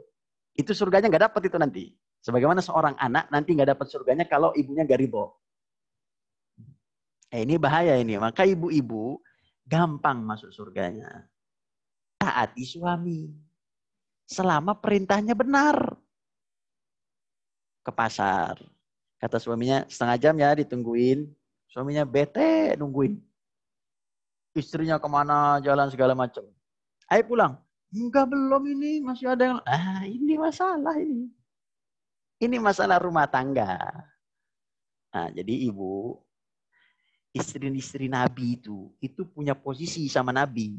Itu surganya nggak dapat itu nanti. Sebagaimana seorang anak nanti nggak dapat surganya kalau ibunya nggak rito. Eh, ini bahaya ini. Maka ibu-ibu gampang masuk surganya. Taati suami selama perintahnya benar. Ke pasar. Kata suaminya, setengah jam ya ditungguin. Suaminya bete nungguin. Istrinya kemana, jalan segala macam. Ayo pulang. Enggak belum ini, masih ada yang... Ah, ini masalah ini. Ini masalah rumah tangga. Nah, jadi ibu, istri-istri Nabi itu, itu punya posisi sama Nabi.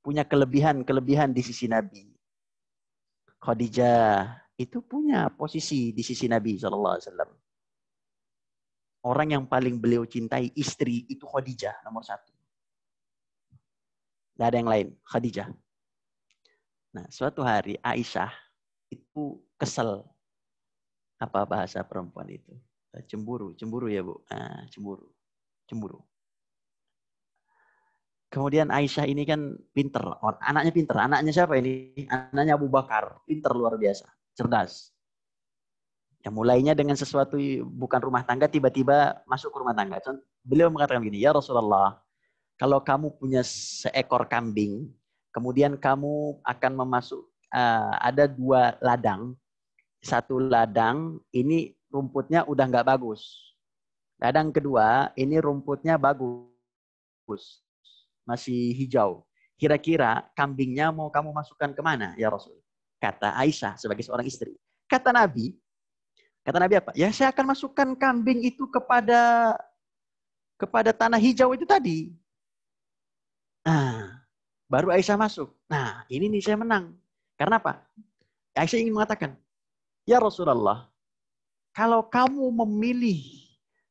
Punya kelebihan-kelebihan di sisi Nabi. Khadijah itu punya posisi di sisi Nabi SAW. Orang yang paling beliau cintai istri itu Khadijah nomor satu. Tidak ada yang lain, Khadijah. Nah, suatu hari Aisyah itu kesel. Apa bahasa perempuan itu? Eh, cemburu, cemburu ya Bu. Ah, cemburu, cemburu. Kemudian Aisyah ini kan pinter, oh, anaknya pinter. Anaknya siapa ini? Anaknya Abu Bakar, pinter luar biasa, cerdas. Ya, mulainya dengan sesuatu bukan rumah tangga, tiba-tiba masuk ke rumah tangga. Beliau mengatakan gini, ya Rasulullah, kalau kamu punya seekor kambing, kemudian kamu akan memasuk eh, ada dua ladang, satu ladang ini rumputnya udah nggak bagus, ladang kedua ini rumputnya bagus masih hijau. Kira-kira kambingnya mau kamu masukkan kemana ya Rasul? Kata Aisyah sebagai seorang istri. Kata Nabi, kata Nabi apa? Ya saya akan masukkan kambing itu kepada kepada tanah hijau itu tadi. Nah, baru Aisyah masuk. Nah, ini nih saya menang. Karena apa? Aisyah ingin mengatakan, Ya Rasulullah, kalau kamu memilih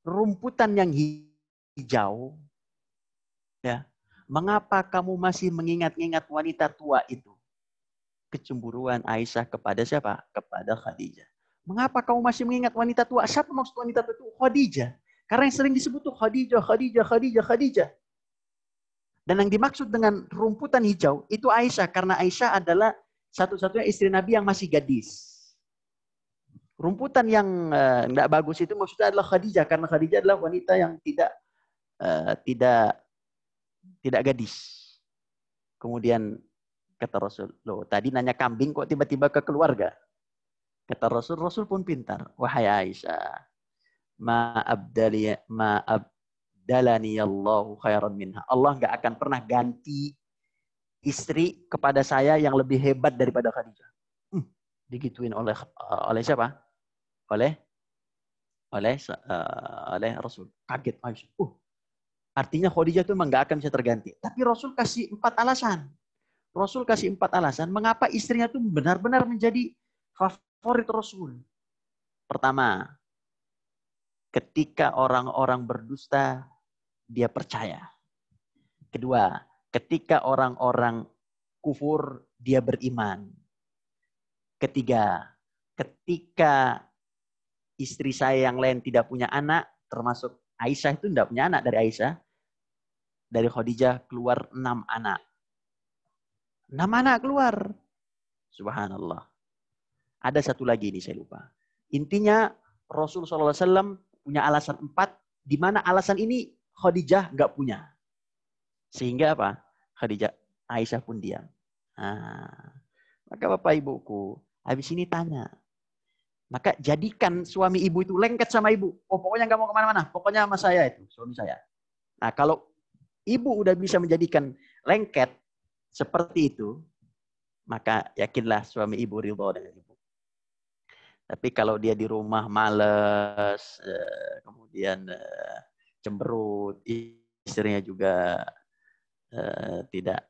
rumputan yang hijau, ya, mengapa kamu masih mengingat-ingat wanita tua itu? Kecemburuan Aisyah kepada siapa? Kepada Khadijah. Mengapa kamu masih mengingat wanita tua? Siapa maksud wanita tua itu? Khadijah. Karena yang sering disebut tuh Khadijah, Khadijah, Khadijah, Khadijah. Dan yang dimaksud dengan rumputan hijau itu Aisyah. Karena Aisyah adalah satu-satunya istri Nabi yang masih gadis. Rumputan yang tidak eh, uh, bagus itu maksudnya adalah Khadijah. Karena Khadijah adalah wanita yang tidak uh, tidak tidak gadis. Kemudian kata Rasul, loh tadi nanya kambing kok tiba-tiba ke keluarga? Kata Rasul, Rasul pun pintar. Wahai Aisyah, ma abdali ma abdalani Allah khairan minha. Allah nggak akan pernah ganti istri kepada saya yang lebih hebat daripada Khadijah. Hmm, digituin oleh oleh siapa? Oleh oleh uh, oleh Rasul. Kaget Aisyah. Uh, Artinya Khadijah itu memang gak akan bisa terganti. Tapi Rasul kasih empat alasan. Rasul kasih empat alasan mengapa istrinya itu benar-benar menjadi favorit Rasul. Pertama, ketika orang-orang berdusta, dia percaya. Kedua, ketika orang-orang kufur, dia beriman. Ketiga, ketika istri saya yang lain tidak punya anak, termasuk Aisyah itu tidak punya anak dari Aisyah, dari Khadijah keluar enam anak. Enam anak keluar. Subhanallah. Ada satu lagi ini saya lupa. Intinya Rasul SAW punya alasan empat, di mana alasan ini Khadijah nggak punya. Sehingga apa? Khadijah, Aisyah pun diam. Nah, maka Bapak Ibuku, habis ini tanya. Maka jadikan suami ibu itu lengket sama ibu. Oh pokoknya nggak mau kemana-mana, pokoknya sama saya itu, suami saya. Nah kalau ibu udah bisa menjadikan lengket seperti itu, maka yakinlah suami ibu ridho dengan ibu. Tapi kalau dia di rumah males, eh, kemudian eh, cemberut, istrinya juga eh, tidak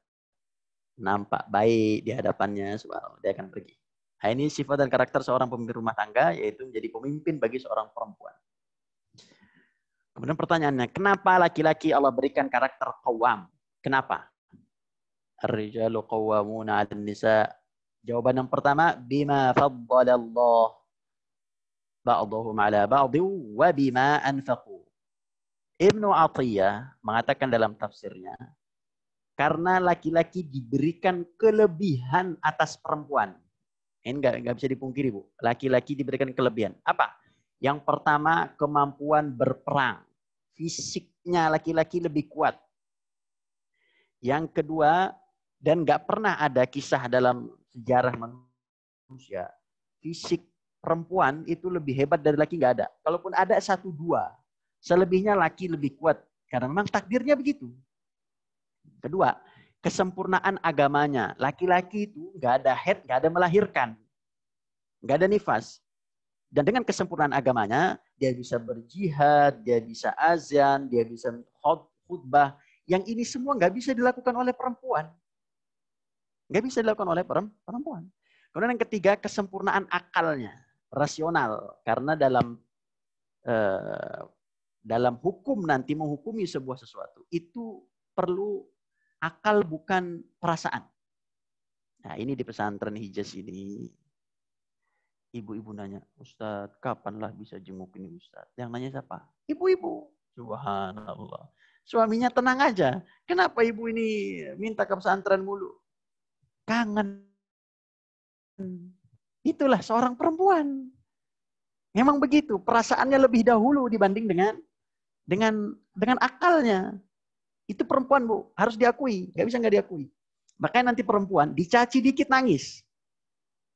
nampak baik di hadapannya, dia akan pergi. Nah, ini sifat dan karakter seorang pemimpin rumah tangga, yaitu menjadi pemimpin bagi seorang perempuan. Kemudian pertanyaannya, kenapa laki-laki Allah berikan karakter qawam? Kenapa? Ar-rijalu qawwamuna 'alan nisa. Jawaban yang pertama, bima faddala Allah ba'dahum 'ala ba'd wa bima anfaqu. Ibnu Athiyah mengatakan dalam tafsirnya, karena laki-laki diberikan kelebihan atas perempuan. Ini nggak nggak bisa dipungkiri bu. Laki-laki diberikan kelebihan. Apa? Yang pertama, kemampuan berperang. Fisiknya laki-laki lebih kuat. Yang kedua, dan gak pernah ada kisah dalam sejarah manusia, fisik perempuan itu lebih hebat dari laki gak ada. Kalaupun ada satu dua, selebihnya laki lebih kuat karena memang takdirnya begitu. Kedua, kesempurnaan agamanya. Laki-laki itu gak ada head, gak ada melahirkan, Gak ada nifas. Dan dengan kesempurnaan agamanya, dia bisa berjihad, dia bisa azan, dia bisa khutbah. Yang ini semua nggak bisa dilakukan oleh perempuan. Nggak bisa dilakukan oleh perempuan. Kemudian yang ketiga, kesempurnaan akalnya, rasional. Karena dalam eh, dalam hukum nanti menghukumi sebuah sesuatu, itu perlu akal bukan perasaan. Nah ini di pesantren Hijaz ini Ibu-ibu nanya, Ustadz, kapanlah bisa jenguk ini Ustadz? Yang nanya siapa? Ibu-ibu. Subhanallah. Suaminya tenang aja. Kenapa ibu ini minta ke pesantren mulu? Kangen. Itulah seorang perempuan. Memang begitu, perasaannya lebih dahulu dibanding dengan dengan dengan akalnya. Itu perempuan, Bu, harus diakui, Gak bisa gak diakui. Makanya nanti perempuan dicaci dikit nangis.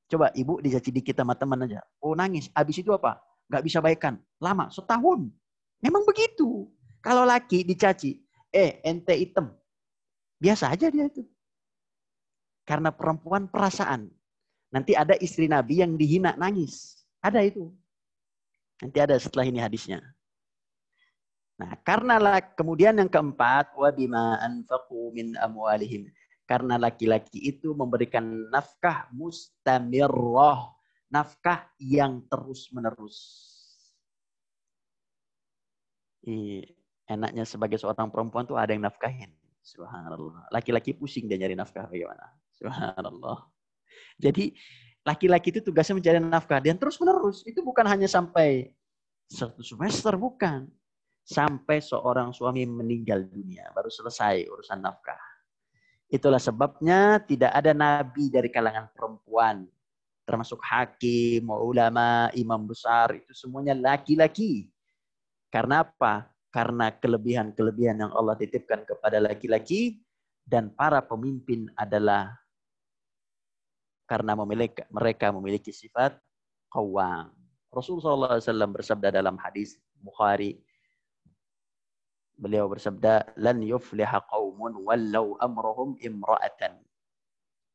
Coba ibu dicaci dikit sama teman aja. Oh nangis. Habis itu apa? Gak bisa baikan. Lama. Setahun. Memang begitu. Kalau laki dicaci. Eh ente item. Biasa aja dia itu. Karena perempuan perasaan. Nanti ada istri Nabi yang dihina nangis. Ada itu. Nanti ada setelah ini hadisnya. Nah, karena kemudian yang keempat, wabima anfaqu min amwalihim. Karena laki-laki itu memberikan nafkah mustamirroh. Nafkah yang terus-menerus. Enaknya sebagai seorang perempuan tuh ada yang nafkahin. Subhanallah. Laki-laki pusing dia nyari nafkah bagaimana. Subhanallah. Jadi laki-laki itu tugasnya mencari nafkah. Dan terus-menerus. Itu bukan hanya sampai satu semester. Bukan sampai seorang suami meninggal dunia baru selesai urusan nafkah. Itulah sebabnya tidak ada nabi dari kalangan perempuan. Termasuk hakim, ulama, imam besar, itu semuanya laki-laki. Karena apa? Karena kelebihan-kelebihan yang Allah titipkan kepada laki-laki dan para pemimpin adalah karena memiliki, mereka memiliki sifat kawang. Rasulullah SAW bersabda dalam hadis Bukhari, Beliau bersabda, "Lan yufliha qaumun walau amruhum imra'atan."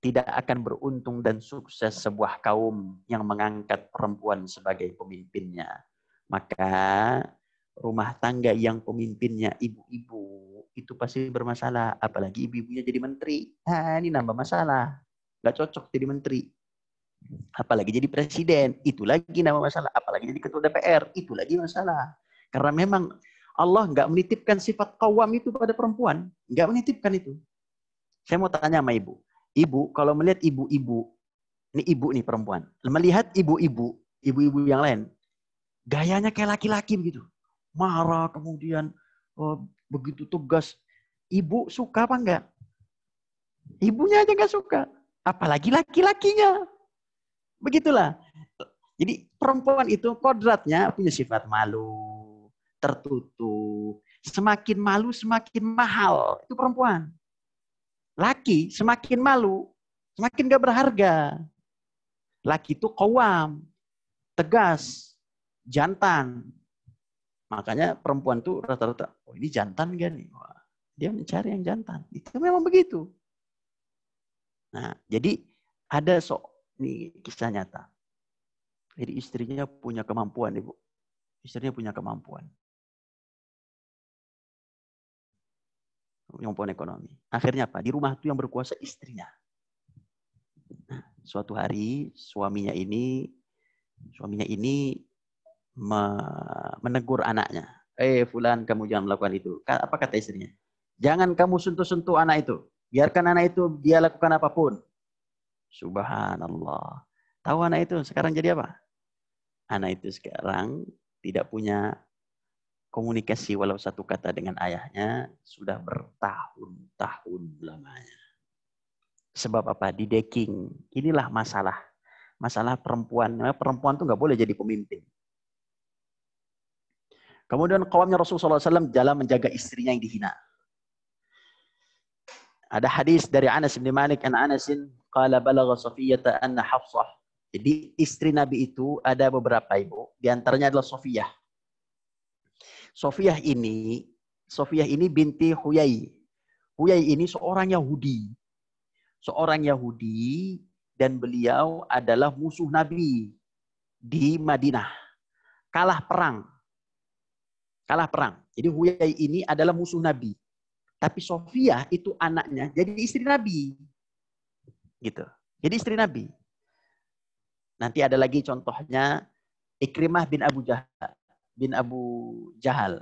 Tidak akan beruntung dan sukses sebuah kaum yang mengangkat perempuan sebagai pemimpinnya. Maka rumah tangga yang pemimpinnya ibu-ibu itu pasti bermasalah. Apalagi ibu-ibunya jadi menteri. Nah, ini nambah masalah. nggak cocok jadi menteri apalagi jadi presiden, itu lagi nambah masalah, apalagi jadi ketua DPR, itu lagi masalah. Karena memang Allah nggak menitipkan sifat kawam itu pada perempuan. Nggak menitipkan itu. Saya mau tanya sama ibu. Ibu, kalau melihat ibu-ibu, ini ibu nih perempuan. Melihat ibu-ibu, ibu-ibu yang lain, gayanya kayak laki-laki begitu. Marah, kemudian oh, begitu tugas. Ibu suka apa enggak? Ibunya aja enggak suka. Apalagi laki-lakinya. Begitulah. Jadi perempuan itu kodratnya punya sifat malu, tertutup. Semakin malu semakin mahal. Itu perempuan. Laki semakin malu semakin gak berharga. Laki itu kawam, tegas, jantan. Makanya perempuan itu rata-rata, oh ini jantan gak nih? Wah, dia mencari yang jantan. Itu memang begitu. Nah, jadi ada sok, ini kisah nyata. Jadi istrinya punya kemampuan, Ibu. Istrinya punya kemampuan. kemampuan ekonomi. Akhirnya apa? Di rumah itu yang berkuasa istrinya. Nah, suatu hari suaminya ini suaminya ini menegur anaknya. Eh fulan kamu jangan melakukan itu. Apa kata istrinya? Jangan kamu sentuh-sentuh anak itu. Biarkan anak itu dia lakukan apapun. Subhanallah. Tahu anak itu sekarang jadi apa? Anak itu sekarang tidak punya komunikasi walau satu kata dengan ayahnya sudah bertahun-tahun lamanya. Sebab apa? Di decking. Inilah masalah. Masalah perempuan. Perempuan tuh nggak boleh jadi pemimpin. Kemudian kawannya Rasulullah SAW jalan menjaga istrinya yang dihina. Ada hadis dari Anas bin Malik an Anasin qala balagha Safiyata anna Hafsah. Jadi istri Nabi itu ada beberapa ibu, di antaranya adalah Sofiya. Sofiah ini, Sofiah ini binti Huyai. Huyai ini seorang Yahudi. Seorang Yahudi dan beliau adalah musuh Nabi di Madinah. Kalah perang. Kalah perang. Jadi Huyai ini adalah musuh Nabi. Tapi Sofia itu anaknya jadi istri Nabi. Gitu. Jadi istri Nabi. Nanti ada lagi contohnya Ikrimah bin Abu Jahal bin Abu Jahal.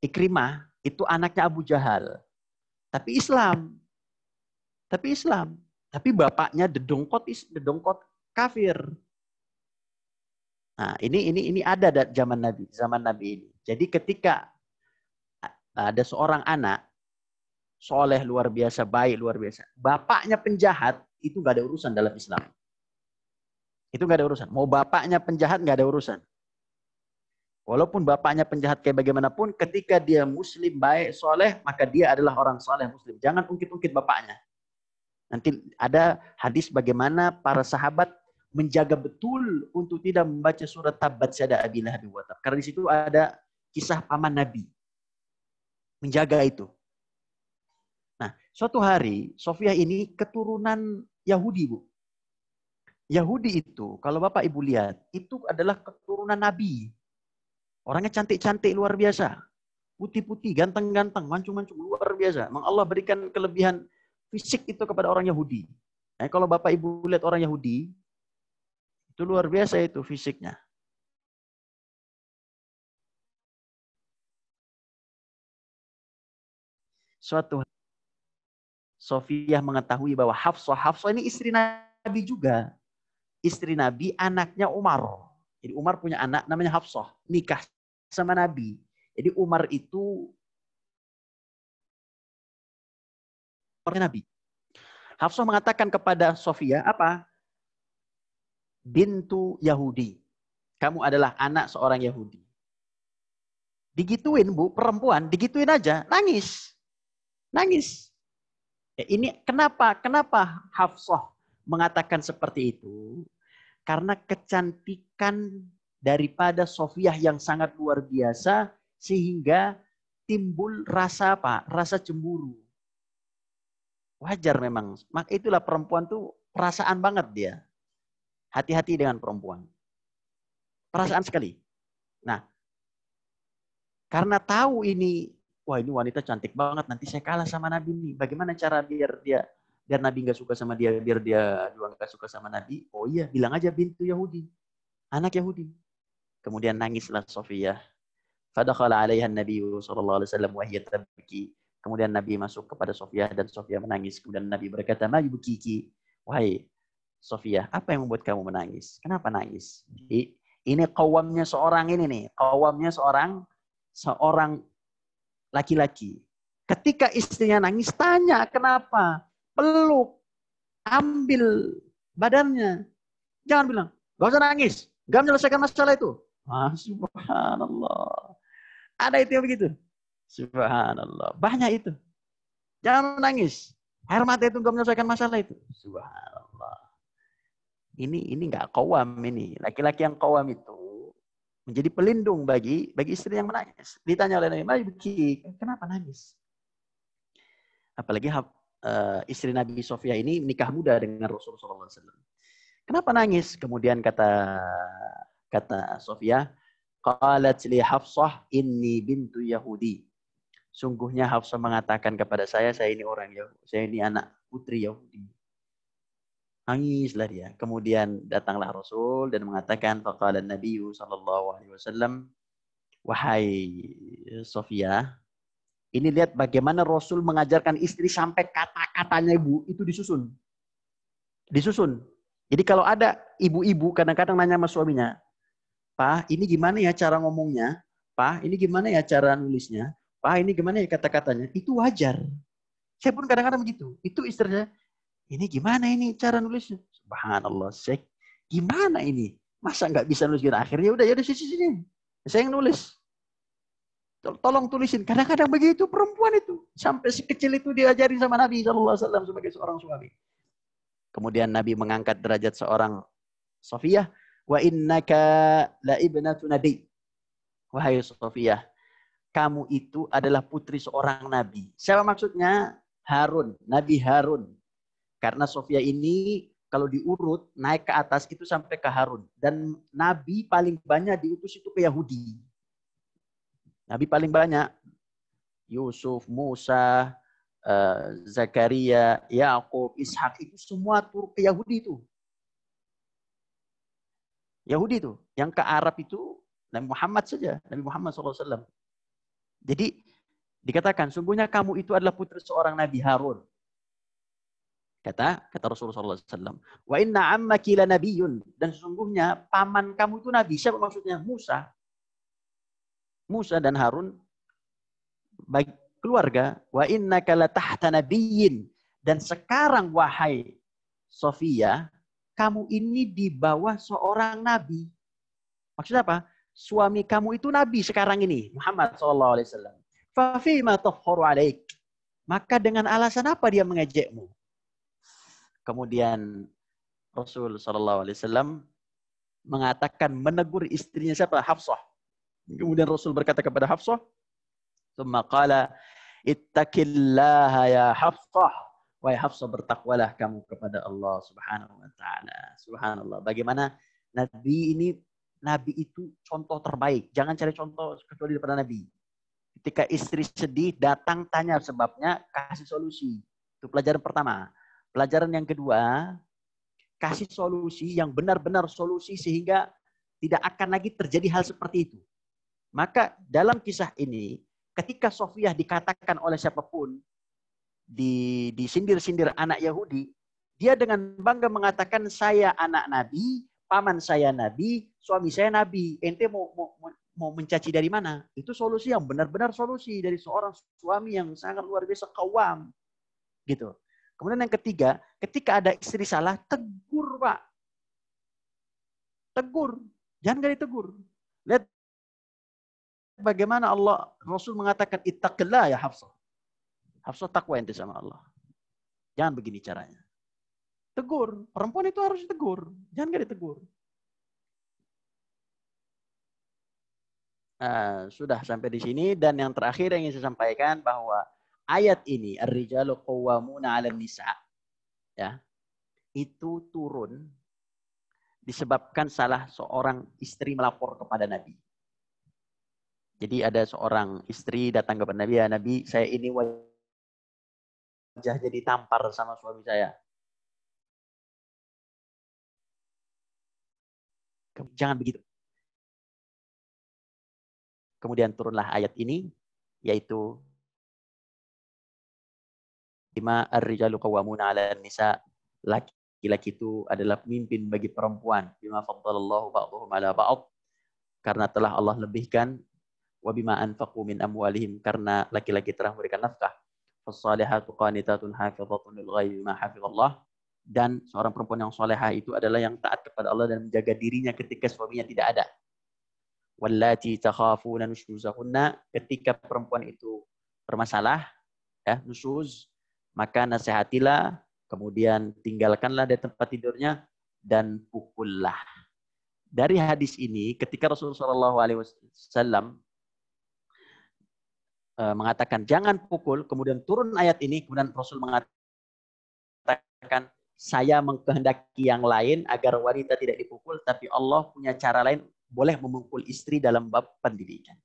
Ikrimah itu anaknya Abu Jahal. Tapi Islam. Tapi Islam. Tapi bapaknya dedongkot dedongkot kafir. Nah, ini ini ini ada zaman Nabi, zaman Nabi ini. Jadi ketika ada seorang anak soleh luar biasa, baik luar biasa, bapaknya penjahat itu gak ada urusan dalam Islam. Itu gak ada urusan. Mau bapaknya penjahat gak ada urusan. Walaupun bapaknya penjahat kayak bagaimanapun, ketika dia muslim, baik, soleh, maka dia adalah orang soleh muslim. Jangan ungkit-ungkit bapaknya. Nanti ada hadis bagaimana para sahabat menjaga betul untuk tidak membaca surat tabat syada habib lahab Karena di situ ada kisah paman Nabi. Menjaga itu. Nah, suatu hari Sofia ini keturunan Yahudi, Bu. Yahudi itu, kalau Bapak Ibu lihat, itu adalah keturunan Nabi. Orangnya cantik-cantik luar biasa. Putih-putih, ganteng-ganteng, mancung-mancung luar biasa. Memang Allah berikan kelebihan fisik itu kepada orang Yahudi. Eh, kalau Bapak Ibu lihat orang Yahudi, itu luar biasa itu fisiknya. Suatu Sofiyah mengetahui bahwa Hafsah, Hafsah ini istri Nabi juga. Istri Nabi, anaknya Umar. Jadi Umar punya anak namanya Hafsah. Nikah sama Nabi. Jadi Umar itu orang Nabi. Hafsah mengatakan kepada Sofia, apa? Bintu Yahudi. Kamu adalah anak seorang Yahudi. Digituin bu, perempuan, digituin aja, nangis. Nangis. Ya, ini kenapa? Kenapa Hafsah mengatakan seperti itu? Karena kecantikan daripada sofiah yang sangat luar biasa sehingga timbul rasa apa? Rasa cemburu. Wajar memang. Maka itulah perempuan tuh perasaan banget dia. Hati-hati dengan perempuan. Perasaan sekali. Nah, karena tahu ini, wah ini wanita cantik banget, nanti saya kalah sama Nabi ini. Bagaimana cara biar dia biar Nabi nggak suka sama dia, biar dia juga nggak suka sama Nabi? Oh iya, bilang aja bintu Yahudi, anak Yahudi. Kemudian nangislah Sofia. Fadakhala alaiha Nabi sallallahu alaihi wasallam wa hiya tabki. Kemudian Nabi masuk kepada Sofia dan Sofia menangis. Kemudian Nabi berkata, "Ma yubkiki?" Wahai Sofia, apa yang membuat kamu menangis? Kenapa nangis? Ini kawamnya seorang ini nih, kawamnya seorang seorang laki-laki. Ketika istrinya nangis, tanya kenapa? Peluk, ambil badannya. Jangan bilang, gak usah nangis, gak menyelesaikan masalah itu. Ah, subhanallah. Ada itu yang begitu. Subhanallah. Banyak itu. Jangan menangis. Air mata itu nggak menyelesaikan masalah itu. Subhanallah. Ini ini nggak kawam ini. Laki-laki yang kawam itu menjadi pelindung bagi bagi istri yang menangis. Ditanya oleh Nabi, Mari kenapa nangis? Apalagi uh, istri Nabi Sofia ini nikah muda dengan Rasulullah SAW. Kenapa nangis? Kemudian kata Kata Sofia, qalat li Hafsah inni bintu Yahudi. Sungguhnya Hafsah mengatakan kepada saya, saya ini orang Yahudi, saya ini anak putri Yahudi. Nangislah dia. Kemudian datanglah Rasul dan mengatakan, faqala Nabi sallallahu alaihi wasallam, wahai Sofia, ini lihat bagaimana Rasul mengajarkan istri sampai kata-katanya ibu itu disusun. Disusun. Jadi kalau ada ibu-ibu kadang-kadang nanya sama suaminya, Pak, ini gimana ya cara ngomongnya? Pak, ini gimana ya cara nulisnya? Pak, ini gimana ya kata-katanya? Itu wajar. Saya pun kadang-kadang begitu. Itu istrinya, ini gimana ini cara nulisnya? Subhanallah, Sheikh. Gimana ini? Masa nggak bisa nulis gini? Gitu? Akhirnya udah, ya udah sini, sini. Saya yang nulis. Tolong tulisin. Kadang-kadang begitu perempuan itu. Sampai si kecil itu diajari sama Nabi SAW sebagai seorang suami. Kemudian Nabi mengangkat derajat seorang Sofia Wa innaka la ibnatu nabi. Wahai Sofia, kamu itu adalah putri seorang nabi. Siapa maksudnya? Harun, Nabi Harun. Karena Sofia ini kalau diurut naik ke atas itu sampai ke Harun dan nabi paling banyak diutus itu ke Yahudi. Nabi paling banyak Yusuf, Musa, eh, Zakaria, Yakub, Ishak itu semua turun ke Yahudi tuh. Yahudi itu. Yang ke Arab itu Nabi Muhammad saja. Nabi Muhammad SAW. Jadi dikatakan, sungguhnya kamu itu adalah putri seorang Nabi Harun. Kata kata Rasulullah SAW. Wa inna amma kila nabiyun. Dan sesungguhnya paman kamu itu Nabi. Siapa maksudnya? Musa. Musa dan Harun baik keluarga. Wa inna kala tahta nabiyin. Dan sekarang wahai Sofia, kamu ini di bawah seorang nabi. Maksud apa? Suami kamu itu nabi sekarang ini, Muhammad sallallahu alaihi wasallam. Fa fima alaik. Maka dengan alasan apa dia mengejekmu? Kemudian Rasul sallallahu alaihi wasallam mengatakan menegur istrinya siapa? Hafsah. Kemudian Rasul berkata kepada Hafsah, "Tsumma qala ittaqillaha ya Hafsah." Wahai Hafsa bertakwalah kamu kepada Allah Subhanahu wa taala. Subhanallah. Bagaimana nabi ini nabi itu contoh terbaik. Jangan cari contoh kecuali daripada nabi. Ketika istri sedih datang tanya sebabnya, kasih solusi. Itu pelajaran pertama. Pelajaran yang kedua, kasih solusi yang benar-benar solusi sehingga tidak akan lagi terjadi hal seperti itu. Maka dalam kisah ini, ketika Sofiah dikatakan oleh siapapun, di disindir-sindir anak Yahudi, dia dengan bangga mengatakan saya anak Nabi, paman saya Nabi, suami saya Nabi. Ente mau mau, mau mencaci dari mana? Itu solusi yang benar-benar solusi dari seorang suami yang sangat luar biasa kawam. Gitu. Kemudian yang ketiga, ketika ada istri salah, tegur pak. Tegur. Jangan gak ditegur. Lihat bagaimana Allah Rasul mengatakan ittaqillah ya Hafsah. Hafsah takwa ente sama Allah. Jangan begini caranya. Tegur. Perempuan itu harus ditegur. Jangan gak ditegur. Nah, sudah sampai di sini dan yang terakhir yang ingin saya sampaikan bahwa ayat ini ar-rijalu qawwamuna 'alan nisa ya itu turun disebabkan salah seorang istri melapor kepada Nabi. Jadi ada seorang istri datang kepada Nabi, ya Nabi, saya ini wajib wajahnya ditampar sama suami saya. Jangan begitu. Kemudian turunlah ayat ini, yaitu lima ar-rijalu qawwamuna 'ala nisa laki-laki itu adalah pemimpin bagi perempuan bima faddalallahu ba'dhum 'ala ba'd karena telah Allah lebihkan wa bima anfaqu min amwalihim karena laki-laki telah memberikan nafkah As-salihatu qanitatun hafizatun lil ghaibi ma hafizallah. Dan seorang perempuan yang salehah itu adalah yang taat kepada Allah dan menjaga dirinya ketika suaminya tidak ada. Wallati takhafuna nusyuzahunna ketika perempuan itu bermasalah ya nusuz maka nasihatilah kemudian tinggalkanlah dari tempat tidurnya dan pukullah. Dari hadis ini ketika Rasulullah SAW Eh, mengatakan jangan pukul, kemudian turun ayat ini, kemudian Rasul mengatakan saya mengkehendaki yang lain agar wanita tidak dipukul, tapi Allah punya cara lain boleh memukul istri dalam bab pendidikan.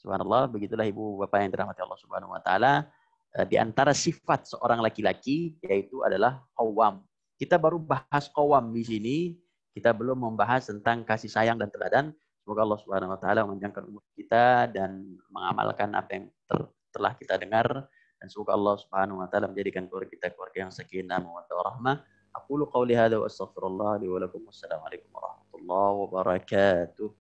Subhanallah, begitulah ibu bapak yang dirahmati Allah Subhanahu wa taala. Eh, di antara sifat seorang laki-laki yaitu adalah kawam Kita baru bahas kawam di sini, kita belum membahas tentang kasih sayang dan teladan. Semoga Allah Subhanahu wa taala memanjangkan umur kita dan mengamalkan apa yang telah kita dengar dan semoga Allah Subhanahu wa taala menjadikan keluarga kita keluarga yang sakinah mawaddah warahmah. Aku qauli hadza wa astaghfirullah li wa lakum. Assalamualaikum warahmatullahi wabarakatuh.